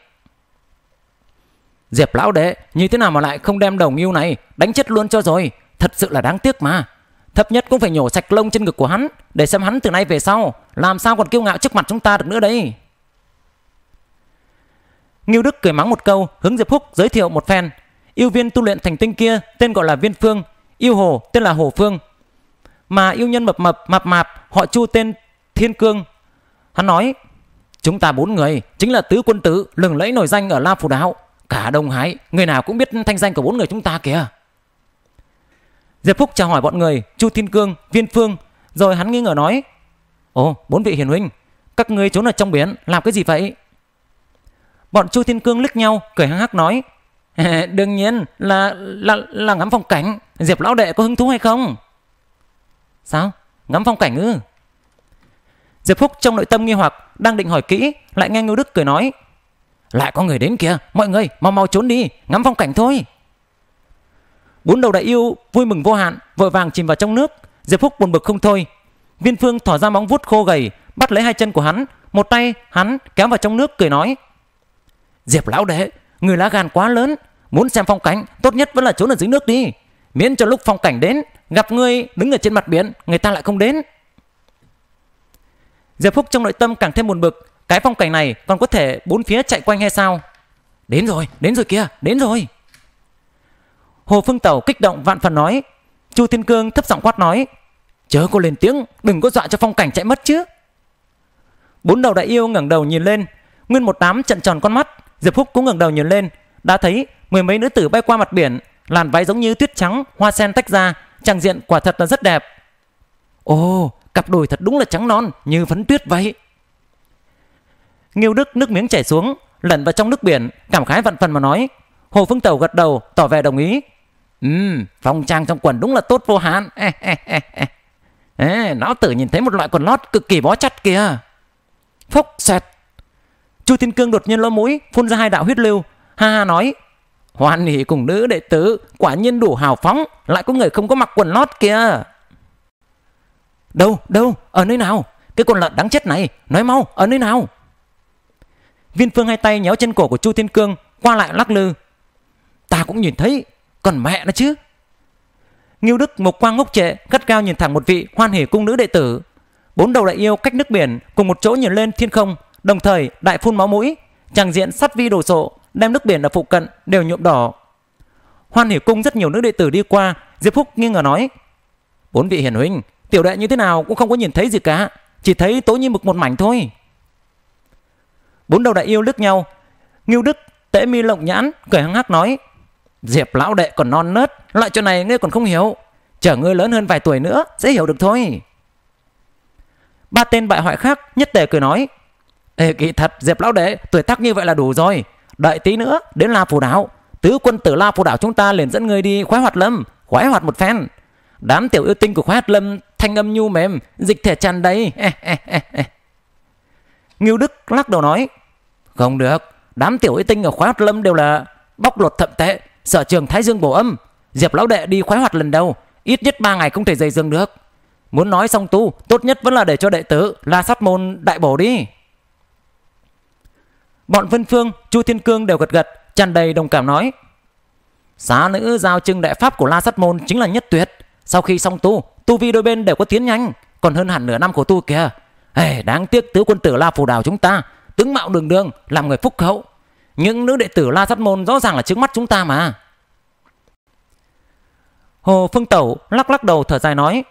Diệp lão đệ, như thế nào mà lại không đem đồng yêu này, đánh chết luôn cho rồi, thật sự là đáng tiếc mà. thấp nhất cũng phải nhổ sạch lông trên ngực của hắn, để xem hắn từ nay về sau, làm sao còn kiêu ngạo trước mặt chúng ta được nữa đấy. Ngưu Đức cười mắng một câu, hướng Diệp Húc giới thiệu một phen. Yêu viên tu luyện thành tinh kia tên gọi là Viên Phương, yêu hồ tên là Hồ Phương. Mà yêu nhân mập mập mạp mạp họ Chu tên Thiên Cương. Hắn nói, chúng ta bốn người chính là tứ quân tử lừng lẫy nổi danh ở La Phủ Đạo. Cả Đông hải người nào cũng biết thanh danh của bốn người chúng ta kìa. Diệp Phúc chào hỏi bọn người, Chu Thiên Cương, Viên Phương, rồi hắn nghi ngờ nói. Ồ, bốn vị hiền huynh, các ngươi trốn ở trong biển, làm cái gì vậy? Bọn Chu Thiên Cương lích nhau, cười hăng hắc nói. <laughs> Đương nhiên là, là là ngắm phong cảnh, Diệp Lão Đệ có hứng thú hay không? Sao? Ngắm phong cảnh ư? Diệp Phúc trong nội tâm nghi hoặc, đang định hỏi kỹ, lại nghe Ngưu Đức cười nói. Lại có người đến kìa, mọi người mau mau trốn đi, ngắm phong cảnh thôi. Bốn đầu đại yêu vui mừng vô hạn, vội vàng chìm vào trong nước, Diệp Phúc buồn bực không thôi. Viên Phương thỏ ra móng vuốt khô gầy, bắt lấy hai chân của hắn, một tay hắn kéo vào trong nước cười nói: "Diệp lão đệ, người lá gan quá lớn, muốn xem phong cảnh, tốt nhất vẫn là trốn ở dưới nước đi, miễn cho lúc phong cảnh đến, gặp người đứng ở trên mặt biển, người ta lại không đến." Diệp Phúc trong nội tâm càng thêm buồn bực, cái phong cảnh này còn có thể bốn phía chạy quanh hay sao? Đến rồi, đến rồi kia, đến rồi. Hồ Phương Tẩu kích động vạn phần nói. Chu Thiên Cương thấp giọng quát nói. Chớ cô lên tiếng, đừng có dọa cho phong cảnh chạy mất chứ. Bốn đầu đại yêu ngẩng đầu nhìn lên, nguyên một đám trận tròn con mắt, Diệp Húc cũng ngẩng đầu nhìn lên, đã thấy mười mấy nữ tử bay qua mặt biển, làn váy giống như tuyết trắng, hoa sen tách ra, trang diện quả thật là rất đẹp. Ồ, cặp đùi thật đúng là trắng non như phấn tuyết vậy. Ngưu Đức nước miếng chảy xuống, lẩn vào trong nước biển, cảm khái vạn phần mà nói. Hồ Phương Tẩu gật đầu, tỏ vẻ đồng ý. Ừm, phong trang trong quần đúng là tốt vô hạn. <laughs> Ê, lão tử nhìn thấy một loại quần lót cực kỳ bó chặt kìa. Phốc xẹt. Chu Thiên Cương đột nhiên lỗ mũi, phun ra hai đạo huyết lưu. Ha ha nói. Hoan hỉ cùng nữ đệ tử, quả nhiên đủ hào phóng, lại có người không có mặc quần lót kìa. Đâu, đâu, ở nơi nào? Cái con lợn đáng chết này, nói mau, ở nơi nào? Viên Phương hai tay nhéo chân cổ của Chu Thiên Cương qua lại lắc lư. Ta cũng nhìn thấy, còn mẹ nó chứ. Ngưu Đức một quang ngốc trệ, gắt gao nhìn thẳng một vị hoan hỉ cung nữ đệ tử. Bốn đầu đại yêu cách nước biển cùng một chỗ nhìn lên thiên không, đồng thời đại phun máu mũi, chàng diện sát vi đồ sộ, đem nước biển ở phụ cận đều nhuộm đỏ. Hoan hỉ cung rất nhiều nữ đệ tử đi qua, Diệp Phúc nghi ngờ nói: "Bốn vị hiền huynh, tiểu đệ như thế nào cũng không có nhìn thấy gì cả, chỉ thấy tối như mực một mảnh thôi." Bốn đầu đại yêu lướt nhau. Ngưu Đức, Tễ Mi Lộng Nhãn, cười hăng hắc nói. Diệp lão đệ còn non nớt, loại chuyện này ngươi còn không hiểu. Chờ ngươi lớn hơn vài tuổi nữa, sẽ hiểu được thôi. Ba tên bại hoại khác nhất tề cười nói. Ê kỳ thật, Diệp lão đệ, tuổi tác như vậy là đủ rồi. Đợi tí nữa, đến La Phù Đảo. Tứ quân tử La Phù Đảo chúng ta liền dẫn ngươi đi khoái hoạt lâm, khoái hoạt một phen. Đám tiểu yêu tinh của khoái hoạt lâm thanh âm nhu mềm, dịch thể tràn đầy. Ngưu Đức lắc đầu nói. Không được, đám tiểu y tinh ở khoái hoạt lâm đều là bóc lột thậm tệ, sở trường thái dương bổ âm. Diệp lão đệ đi khoái hoạt lần đầu, ít nhất 3 ngày không thể dày dương được. Muốn nói xong tu, tốt nhất vẫn là để cho đệ tử La Sát môn đại bổ đi. Bọn Vân Phương, Chu Thiên Cương đều gật gật, tràn đầy đồng cảm nói: "Xá nữ giao trưng đại pháp của La Sát môn chính là nhất tuyệt, sau khi xong tu, tu vi đôi bên đều có tiến nhanh, còn hơn hẳn nửa năm của tu kìa. Hề, hey, đáng tiếc tứ quân tử La Phù Đào chúng ta tướng mạo đường đường làm người phúc hậu những nữ đệ tử la sát môn rõ ràng là trước mắt chúng ta mà hồ phương tẩu lắc lắc đầu thở dài nói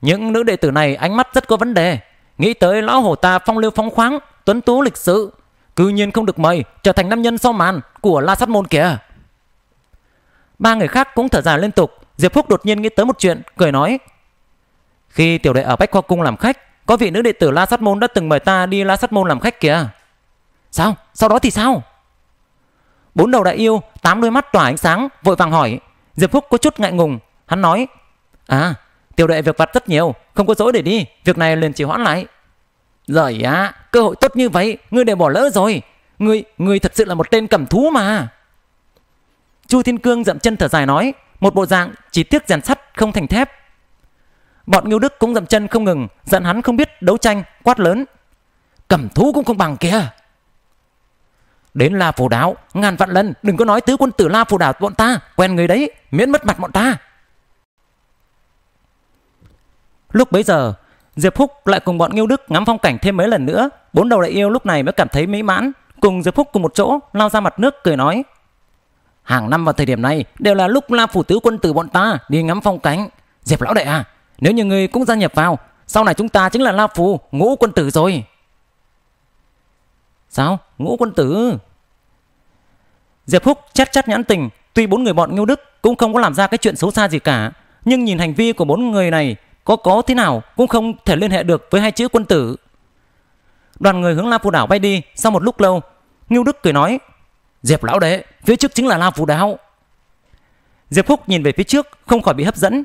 những nữ đệ tử này ánh mắt rất có vấn đề nghĩ tới lão hồ ta phong lưu phóng khoáng tuấn tú lịch sự cư nhiên không được mời trở thành nam nhân sau màn của la sát môn kìa ba người khác cũng thở dài liên tục diệp phúc đột nhiên nghĩ tới một chuyện cười nói khi tiểu đệ ở bách khoa cung làm khách có vị nữ đệ tử La Sát Môn đã từng mời ta đi La Sát Môn làm khách kìa Sao? Sau đó thì sao? Bốn đầu đại yêu, tám đôi mắt tỏa ánh sáng Vội vàng hỏi Diệp Phúc có chút ngại ngùng Hắn nói À tiểu đệ việc vặt rất nhiều Không có dỗi để đi Việc này liền chỉ hoãn lại Giời á Cơ hội tốt như vậy Ngươi đều bỏ lỡ rồi Ngươi, ngươi thật sự là một tên cầm thú mà Chu Thiên Cương dậm chân thở dài nói Một bộ dạng chỉ tiếc rèn sắt không thành thép Bọn Ngưu Đức cũng dậm chân không ngừng, giận hắn không biết đấu tranh, quát lớn. Cẩm thú cũng không bằng kìa. Đến La Phù Đảo, ngàn vạn lần, đừng có nói tứ quân tử La Phù Đảo bọn ta, quen người đấy, miễn mất mặt bọn ta. Lúc bấy giờ, Diệp Húc lại cùng bọn Ngưu Đức ngắm phong cảnh thêm mấy lần nữa, bốn đầu đại yêu lúc này mới cảm thấy mỹ mãn, cùng Diệp Húc cùng một chỗ lao ra mặt nước cười nói. Hàng năm vào thời điểm này đều là lúc La Phủ Tứ quân tử bọn ta đi ngắm phong cảnh. Diệp lão đệ à, nếu như ngươi cũng gia nhập vào, sau này chúng ta chính là La Phù, ngũ quân tử rồi. Sao? Ngũ quân tử? Diệp Húc chét chát nhãn tình, tuy bốn người bọn Ngưu Đức cũng không có làm ra cái chuyện xấu xa gì cả, nhưng nhìn hành vi của bốn người này có có thế nào cũng không thể liên hệ được với hai chữ quân tử. Đoàn người hướng La Phù Đảo bay đi sau một lúc lâu. Ngưu Đức cười nói Diệp lão đệ phía trước chính là La Phù Đảo. Diệp Húc nhìn về phía trước không khỏi bị hấp dẫn.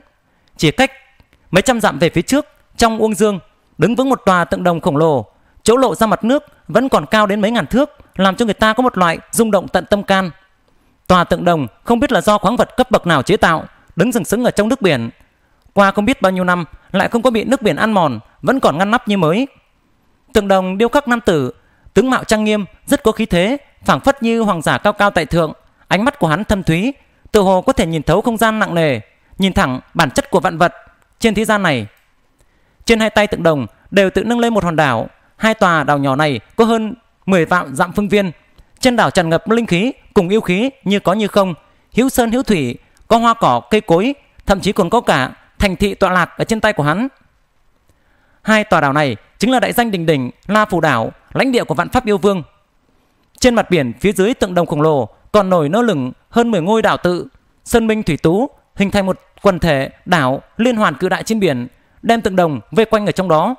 Chỉ cách Mấy trăm dặm về phía trước, trong Uông Dương, đứng vững một tòa tượng đồng khổng lồ, chỗ lộ ra mặt nước vẫn còn cao đến mấy ngàn thước, làm cho người ta có một loại rung động tận tâm can. Tòa tượng đồng không biết là do khoáng vật cấp bậc nào chế tạo, đứng sừng sững ở trong nước biển. Qua không biết bao nhiêu năm lại không có bị nước biển ăn mòn, vẫn còn ngăn nắp như mới. Tượng đồng điêu khắc nam tử, tướng mạo trang nghiêm, rất có khí thế, phảng phất như hoàng giả cao cao tại thượng, ánh mắt của hắn thâm thúy, tự hồ có thể nhìn thấu không gian nặng nề, nhìn thẳng bản chất của vạn vật. Trên thế gian này, trên hai tay tượng đồng đều tự nâng lên một hòn đảo. Hai tòa đảo nhỏ này có hơn 10 vạn dặm phương viên. Trên đảo tràn ngập linh khí cùng yêu khí như có như không, hữu sơn hữu thủy, có hoa cỏ, cây cối, thậm chí còn có cả thành thị tọa lạc ở trên tay của hắn. Hai tòa đảo này chính là đại danh đỉnh đỉnh La Phù đảo, lãnh địa của Vạn Pháp Yêu Vương. Trên mặt biển phía dưới tượng đồng khổng lồ còn nổi nơ lửng hơn 10 ngôi đảo tự, sơn minh thủy tú, hình thành một quần thể, đảo liên hoàn cự đại trên biển, đem tượng đồng vây quanh ở trong đó.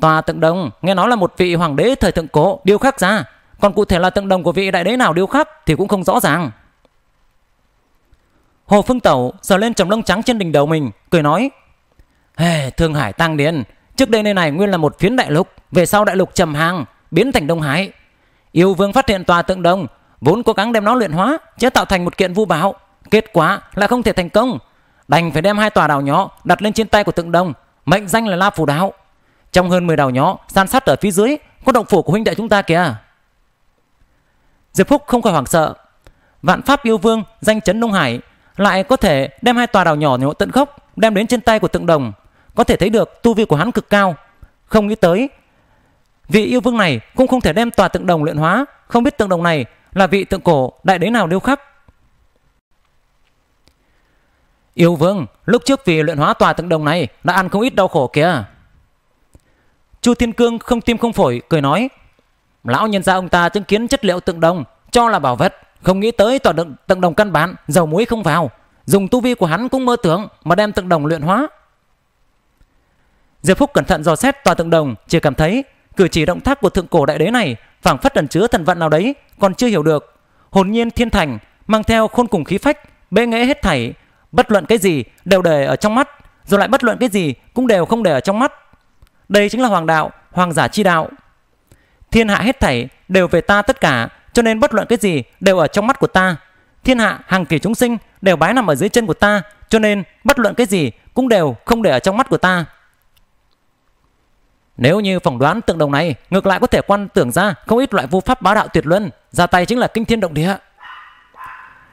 Tòa tượng đồng nghe nói là một vị hoàng đế thời thượng cổ điêu khắc ra, còn cụ thể là tượng đồng của vị đại đế nào điêu khắc thì cũng không rõ ràng. Hồ Phương Tẩu sờ lên trầm lông trắng trên đỉnh đầu mình, cười nói: "Hề, Thương Hải tăng điền, trước đây nơi này nguyên là một phiến đại lục, về sau đại lục trầm hàng, biến thành Đông Hải. Yêu Vương phát hiện tòa tượng đồng, vốn cố gắng đem nó luyện hóa, chế tạo thành một kiện vu bảo, Kết quả là không thể thành công, đành phải đem hai tòa đảo nhỏ đặt lên trên tay của tượng đồng, mệnh danh là La Phù Đảo. Trong hơn 10 đảo nhỏ san sát ở phía dưới có động phủ của huynh đệ chúng ta kìa. Diệp Phúc không khỏi hoảng sợ. Vạn Pháp Yêu Vương danh chấn Đông Hải lại có thể đem hai tòa đảo nhỏ nhỏ tận gốc đem đến trên tay của tượng đồng. Có thể thấy được tu vi của hắn cực cao. Không nghĩ tới vị yêu vương này cũng không thể đem tòa tượng đồng luyện hóa. Không biết tượng đồng này là vị tượng cổ đại đế nào điêu khắc. Yêu vương, lúc trước vì luyện hóa tòa tượng đồng này đã ăn không ít đau khổ kìa. Chu Thiên Cương không tim không phổi, cười nói. Lão nhân gia ông ta chứng kiến chất liệu tượng đồng, cho là bảo vật, không nghĩ tới tòa tượng, tượng đồng căn bản, dầu muối không vào. Dùng tu vi của hắn cũng mơ tưởng mà đem tượng đồng luyện hóa. Diệp Phúc cẩn thận dò xét tòa tượng đồng, chỉ cảm thấy cử chỉ động tác của thượng cổ đại đế này phảng phất ẩn chứa thần vận nào đấy còn chưa hiểu được. Hồn nhiên thiên thành mang theo khôn cùng khí phách, bê nghệ hết thảy Bất luận cái gì đều để ở trong mắt, rồi lại bất luận cái gì cũng đều không để ở trong mắt. Đây chính là hoàng đạo, hoàng giả chi đạo. Thiên hạ hết thảy đều về ta tất cả, cho nên bất luận cái gì đều ở trong mắt của ta. Thiên hạ hàng kỳ chúng sinh đều bái nằm ở dưới chân của ta, cho nên bất luận cái gì cũng đều không để ở trong mắt của ta. Nếu như phỏng đoán tượng đồng này, ngược lại có thể quan tưởng ra không ít loại vô pháp bá đạo tuyệt luân, ra tay chính là kinh thiên động địa.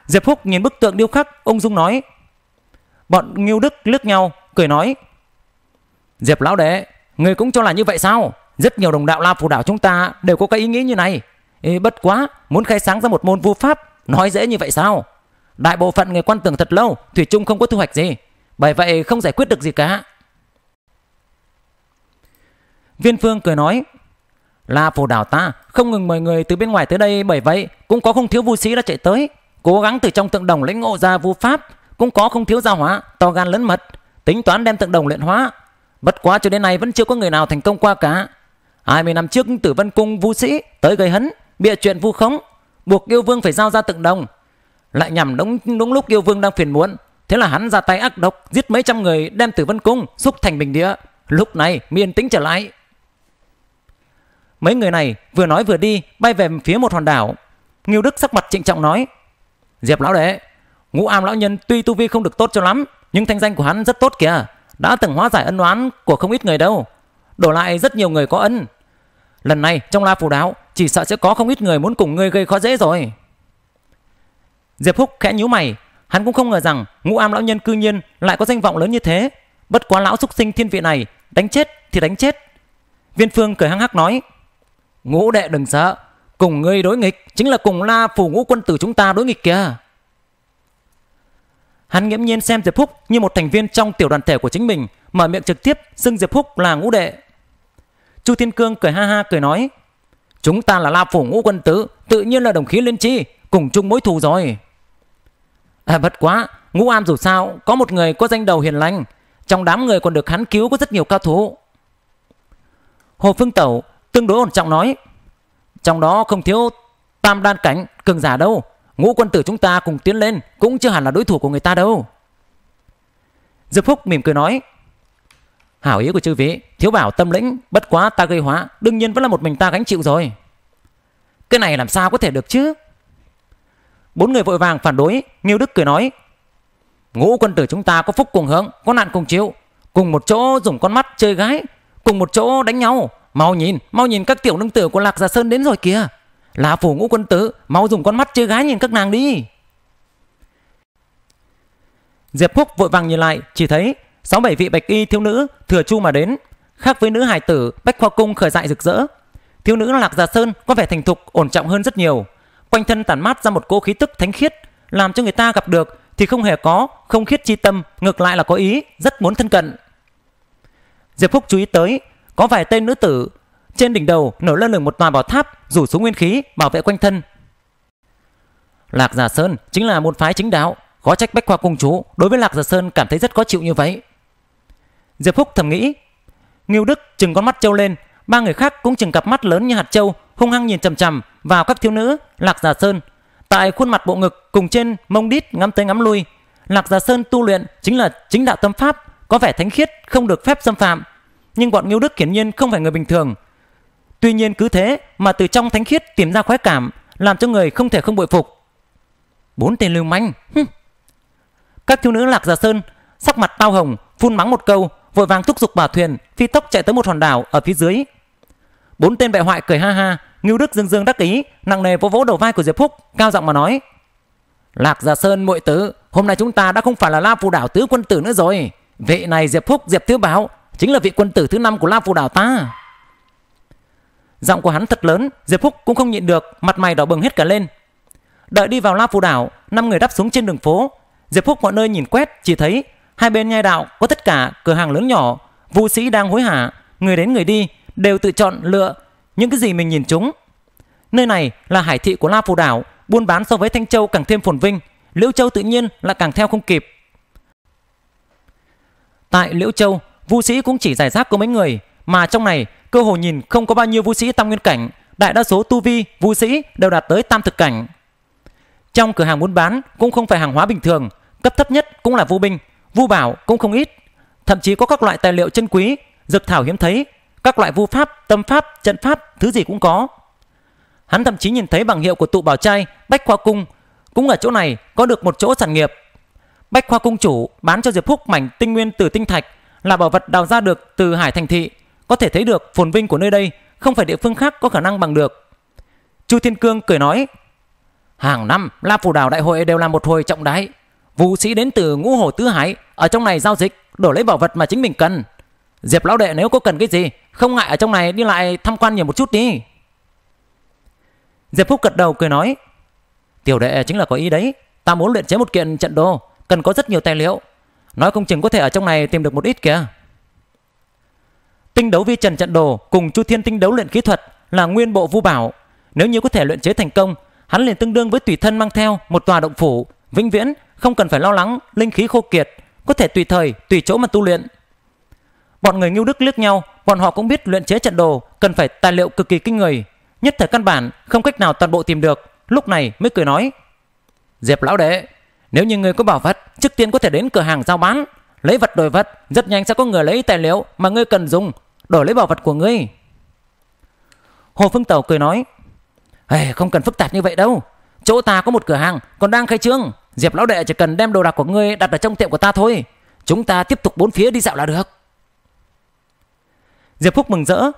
Diệp Húc nhìn bức tượng điêu khắc, ông Dung nói, Bọn Ngưu Đức lướt nhau, cười nói. Diệp Lão đệ người cũng cho là như vậy sao? Rất nhiều đồng đạo La Phù Đảo chúng ta đều có cái ý nghĩ như này. Ê, bất quá, muốn khai sáng ra một môn vu pháp, nói dễ như vậy sao? Đại bộ phận người quan tưởng thật lâu, Thủy chung không có thu hoạch gì. Bởi vậy không giải quyết được gì cả. Viên Phương cười nói, La Phù Đảo ta không ngừng mời người từ bên ngoài tới đây bởi vậy cũng có không thiếu vu sĩ đã chạy tới, cố gắng từ trong tượng đồng lĩnh ngộ ra vu pháp, cũng có không thiếu gia hóa, to gan lớn mật, tính toán đem tượng đồng luyện hóa. Bất quá cho đến nay vẫn chưa có người nào thành công qua cả. 20 năm trước Tử Vân Cung vu sĩ tới gây hấn, bịa chuyện vu khống, buộc yêu vương phải giao ra tượng đồng. Lại nhằm đúng, đúng lúc yêu vương đang phiền muộn, thế là hắn ra tay ác độc, giết mấy trăm người đem Tử Vân Cung xúc thành bình địa. Lúc này miên tính trở lại. Mấy người này vừa nói vừa đi, bay về phía một hòn đảo. Nghiêu Đức sắc mặt trịnh trọng nói: "Diệp lão đệ, Ngũ am lão nhân tuy tu vi không được tốt cho lắm, nhưng thanh danh của hắn rất tốt kìa, đã từng hóa giải ân oán của không ít người đâu. Đổ lại rất nhiều người có ân. Lần này trong La Phù Đáo, chỉ sợ sẽ có không ít người muốn cùng ngươi gây khó dễ rồi. Diệp Húc khẽ nhíu mày, hắn cũng không ngờ rằng Ngũ am lão nhân cư nhiên lại có danh vọng lớn như thế. Bất quá lão xúc sinh thiên vị này, đánh chết thì đánh chết. Viên Phương cười hăng hắc nói, Ngũ đệ đừng sợ, cùng ngươi đối nghịch chính là cùng La Phù Ngũ quân tử chúng ta đối nghịch kìa. Hắn nghiễm nhiên xem Diệp Phúc như một thành viên trong tiểu đoàn thể của chính mình, mở miệng trực tiếp xưng Diệp Phúc là ngũ đệ. Chu Thiên Cương cười ha ha cười nói, chúng ta là La Phủ ngũ quân tứ, tự nhiên là đồng khí liên chi, cùng chung mối thù rồi. À, bất quá, ngũ am dù sao, có một người có danh đầu hiền lành, trong đám người còn được hắn cứu có rất nhiều cao thủ. Hồ Phương Tẩu tương đối ổn trọng nói, trong đó không thiếu tam đan cảnh cường giả đâu ngũ quân tử chúng ta cùng tiến lên cũng chưa hẳn là đối thủ của người ta đâu. Diệp Phúc mỉm cười nói, hảo ý của chư vị, thiếu bảo tâm lĩnh, bất quá ta gây hóa, đương nhiên vẫn là một mình ta gánh chịu rồi. Cái này làm sao có thể được chứ? Bốn người vội vàng phản đối, Nghiêu Đức cười nói, ngũ quân tử chúng ta có phúc cùng hướng, có nạn cùng chịu, cùng một chỗ dùng con mắt chơi gái, cùng một chỗ đánh nhau, mau nhìn, mau nhìn các tiểu nương tử của Lạc Già Sơn đến rồi kìa. Là phủ ngũ quân tử Mau dùng con mắt chơi gái nhìn các nàng đi Diệp Phúc vội vàng nhìn lại Chỉ thấy sáu bảy vị bạch y thiếu nữ Thừa chu mà đến Khác với nữ hài tử Bách khoa cung khởi dại rực rỡ Thiếu nữ lạc già sơn có vẻ thành thục ổn trọng hơn rất nhiều Quanh thân tản mát ra một cỗ khí tức thánh khiết Làm cho người ta gặp được Thì không hề có không khiết chi tâm Ngược lại là có ý rất muốn thân cận Diệp Phúc chú ý tới có vài tên nữ tử trên đỉnh đầu nổi lơ lửng một tòa bảo tháp rủ xuống nguyên khí bảo vệ quanh thân. Lạc giả Sơn chính là một phái chính đạo, khó trách Bách Khoa Cung Chú đối với Lạc giả Sơn cảm thấy rất khó chịu như vậy. Diệp Phúc thầm nghĩ, Ngưu Đức chừng con mắt trâu lên, ba người khác cũng chừng cặp mắt lớn như hạt trâu, hung hăng nhìn chằm chằm vào các thiếu nữ Lạc giả Sơn. Tại khuôn mặt bộ ngực cùng trên mông đít ngắm tới ngắm lui, Lạc giả Sơn tu luyện chính là chính đạo tâm pháp, có vẻ thánh khiết, không được phép xâm phạm. Nhưng bọn Ngưu Đức hiển nhiên không phải người bình thường, Tuy nhiên cứ thế mà từ trong thánh khiết tìm ra khoái cảm, làm cho người không thể không bội phục. Bốn tên lưu manh. Các thiếu nữ lạc giả sơn, sắc mặt tao hồng, phun mắng một câu, vội vàng thúc giục bà thuyền phi tốc chạy tới một hòn đảo ở phía dưới. Bốn tên bại hoại cười ha ha, Ngưu Đức dương dương đắc ý, nặng nề vỗ vỗ đầu vai của Diệp Phúc, cao giọng mà nói: "Lạc Già Sơn muội tử, hôm nay chúng ta đã không phải là La Phù đảo tứ quân tử nữa rồi. Vị này Diệp Phúc, Diệp tiêu báo chính là vị quân tử thứ năm của La Phù đảo ta." Giọng của hắn thật lớn, Diệp Phúc cũng không nhịn được, mặt mày đỏ bừng hết cả lên. Đợi đi vào La Phù Đảo, năm người đáp xuống trên đường phố. Diệp Phúc mọi nơi nhìn quét, chỉ thấy hai bên nhai đạo có tất cả cửa hàng lớn nhỏ, vũ sĩ đang hối hả, người đến người đi đều tự chọn lựa những cái gì mình nhìn chúng. Nơi này là hải thị của La Phù Đảo, buôn bán so với Thanh Châu càng thêm phồn vinh, Liễu Châu tự nhiên là càng theo không kịp. Tại Liễu Châu, vũ sĩ cũng chỉ giải rác có mấy người, mà trong này, cơ hồ nhìn không có bao nhiêu vũ sĩ tam nguyên cảnh, đại đa số tu vi, vũ sĩ đều đạt tới tam thực cảnh. Trong cửa hàng muốn bán cũng không phải hàng hóa bình thường, cấp thấp nhất cũng là vũ binh, vũ bảo cũng không ít. Thậm chí có các loại tài liệu chân quý, dược thảo hiếm thấy, các loại vu pháp, tâm pháp, trận pháp, thứ gì cũng có. Hắn thậm chí nhìn thấy bảng hiệu của tụ bảo trai Bách Khoa Cung, cũng ở chỗ này có được một chỗ sản nghiệp. Bách Khoa Cung chủ bán cho Diệp Phúc mảnh tinh nguyên từ tinh thạch là bảo vật đào ra được từ Hải Thành Thị, có thể thấy được phồn vinh của nơi đây không phải địa phương khác có khả năng bằng được. Chu Thiên Cương cười nói, hàng năm La Phù Đào Đại hội đều là một hồi trọng đái Vũ sĩ đến từ ngũ hồ tứ hải ở trong này giao dịch đổi lấy bảo vật mà chính mình cần. Diệp lão đệ nếu có cần cái gì, không ngại ở trong này đi lại tham quan nhiều một chút đi. Diệp Phúc gật đầu cười nói, tiểu đệ chính là có ý đấy. Ta muốn luyện chế một kiện trận đồ, cần có rất nhiều tài liệu. Nói không chừng có thể ở trong này tìm được một ít kìa. Tinh đấu vi trần trận đồ cùng Chu Thiên tinh đấu luyện kỹ thuật là nguyên bộ vu bảo. Nếu như có thể luyện chế thành công, hắn liền tương đương với tùy thân mang theo một tòa động phủ, vĩnh viễn không cần phải lo lắng linh khí khô kiệt, có thể tùy thời, tùy chỗ mà tu luyện. Bọn người Ngưu Đức liếc nhau, bọn họ cũng biết luyện chế trận đồ cần phải tài liệu cực kỳ kinh người, nhất thời căn bản không cách nào toàn bộ tìm được, lúc này mới cười nói: "Diệp lão đệ, nếu như người có bảo vật, trước tiên có thể đến cửa hàng giao bán, lấy vật đổi vật, rất nhanh sẽ có người lấy tài liệu mà ngươi cần dùng đổi lấy bảo vật của ngươi. Hồ Phương Tẩu cười nói, hey, không cần phức tạp như vậy đâu. Chỗ ta có một cửa hàng còn đang khai trương. Diệp lão đệ chỉ cần đem đồ đạc của ngươi đặt ở trong tiệm của ta thôi. Chúng ta tiếp tục bốn phía đi dạo là được. Diệp Phúc mừng rỡ.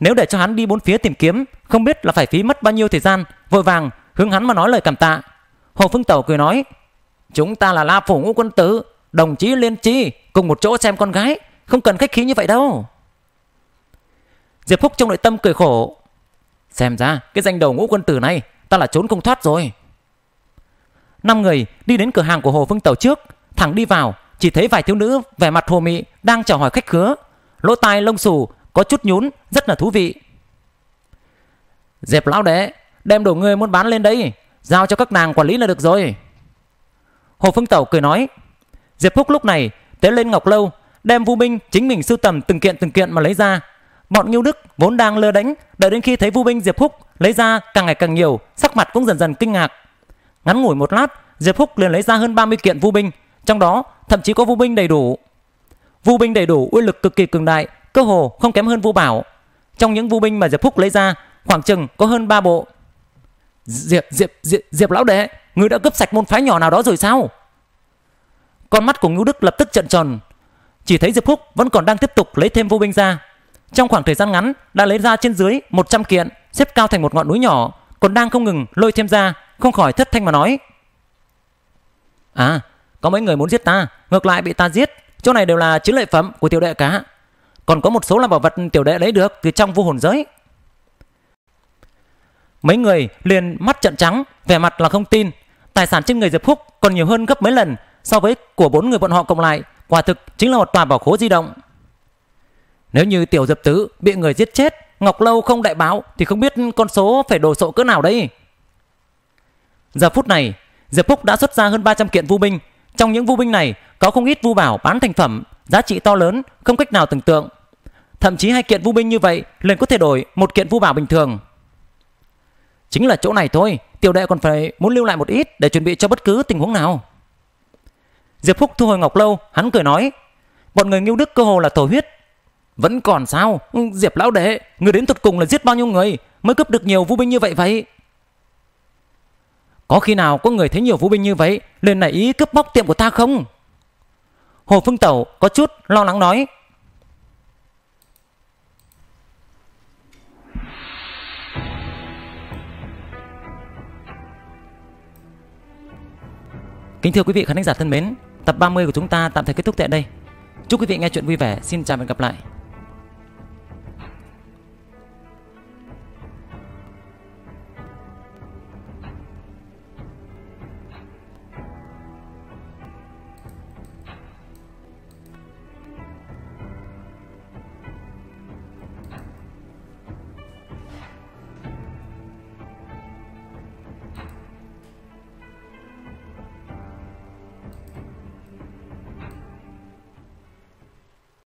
Nếu để cho hắn đi bốn phía tìm kiếm, không biết là phải phí mất bao nhiêu thời gian, vội vàng hướng hắn mà nói lời cảm tạ. Hồ Phương Tẩu cười nói, chúng ta là La Phủ Ngũ Quân Tử, đồng chí liên chi, cùng một chỗ xem con gái, không cần khách khí như vậy đâu. Diệp Phúc trong nội tâm cười khổ. Xem ra cái danh đầu ngũ quân tử này ta là trốn không thoát rồi. Năm người đi đến cửa hàng của Hồ Phương Tàu trước, thẳng đi vào, chỉ thấy vài thiếu nữ vẻ mặt hồ mị đang chào hỏi khách khứa. Lỗ tai lông xù, có chút nhún, rất là thú vị. Diệp lão đệ, đem đồ ngươi muốn bán lên đây, giao cho các nàng quản lý là được rồi. Hồ Phương Tẩu cười nói. Diệp Phúc lúc này tới lên Ngọc Lâu, đem Vu Minh chính mình sưu tầm từng kiện từng kiện mà lấy ra, Bọn Ngưu Đức vốn đang lơ đánh, đợi đến khi thấy Vu binh Diệp Húc lấy ra càng ngày càng nhiều, sắc mặt cũng dần dần kinh ngạc. Ngắn ngủi một lát, Diệp Húc liền lấy ra hơn 30 kiện Vu binh, trong đó thậm chí có Vu binh đầy đủ. Vu binh đầy đủ uy lực cực kỳ cường đại, cơ hồ không kém hơn Vu Bảo. Trong những Vu binh mà Diệp Húc lấy ra, khoảng chừng có hơn 3 bộ. Diệp Diệp Diệp, Diệp lão đệ, ngươi đã cướp sạch môn phái nhỏ nào đó rồi sao? Con mắt của Ngưu Đức lập tức trợn tròn, chỉ thấy Diệp Húc vẫn còn đang tiếp tục lấy thêm Vu binh ra, trong khoảng thời gian ngắn đã lấy ra trên dưới 100 kiện, xếp cao thành một ngọn núi nhỏ, còn đang không ngừng lôi thêm ra, không khỏi thất thanh mà nói. À, có mấy người muốn giết ta, ngược lại bị ta giết, chỗ này đều là chiến lợi phẩm của tiểu đệ cả. Còn có một số là bảo vật tiểu đệ lấy được từ trong vô hồn giới. Mấy người liền mắt trận trắng, vẻ mặt là không tin. Tài sản trên người Diệp Phúc còn nhiều hơn gấp mấy lần so với của bốn người bọn họ cộng lại, quả thực chính là một tòa bảo khố di động. Nếu như tiểu dập tứ bị người giết chết, Ngọc Lâu không đại báo thì không biết con số phải đồ sộ cỡ nào đây. Giờ phút này, Diệp Phúc đã xuất ra hơn 300 kiện vu binh. Trong những vu binh này có không ít vu bảo bán thành phẩm, giá trị to lớn, không cách nào tưởng tượng. Thậm chí hai kiện vu binh như vậy liền có thể đổi một kiện vu bảo bình thường. Chính là chỗ này thôi, tiểu đệ còn phải muốn lưu lại một ít để chuẩn bị cho bất cứ tình huống nào. Diệp Phúc thu hồi Ngọc Lâu, hắn cười nói, bọn người Ngưu Đức cơ hồ là thổ huyết vẫn còn sao? Ừ, Diệp lão đệ, người đến tụt cùng là giết bao nhiêu người mới cướp được nhiều vũ binh như vậy vậy? Có khi nào có người thấy nhiều vũ binh như vậy lên này ý cướp bóc tiệm của ta không? Hồ Phương Tẩu có chút lo lắng nói. Kính thưa quý vị khán giả thân mến, tập 30 của chúng ta tạm thời kết thúc tại đây. Chúc quý vị nghe chuyện vui vẻ. Xin chào và hẹn gặp lại.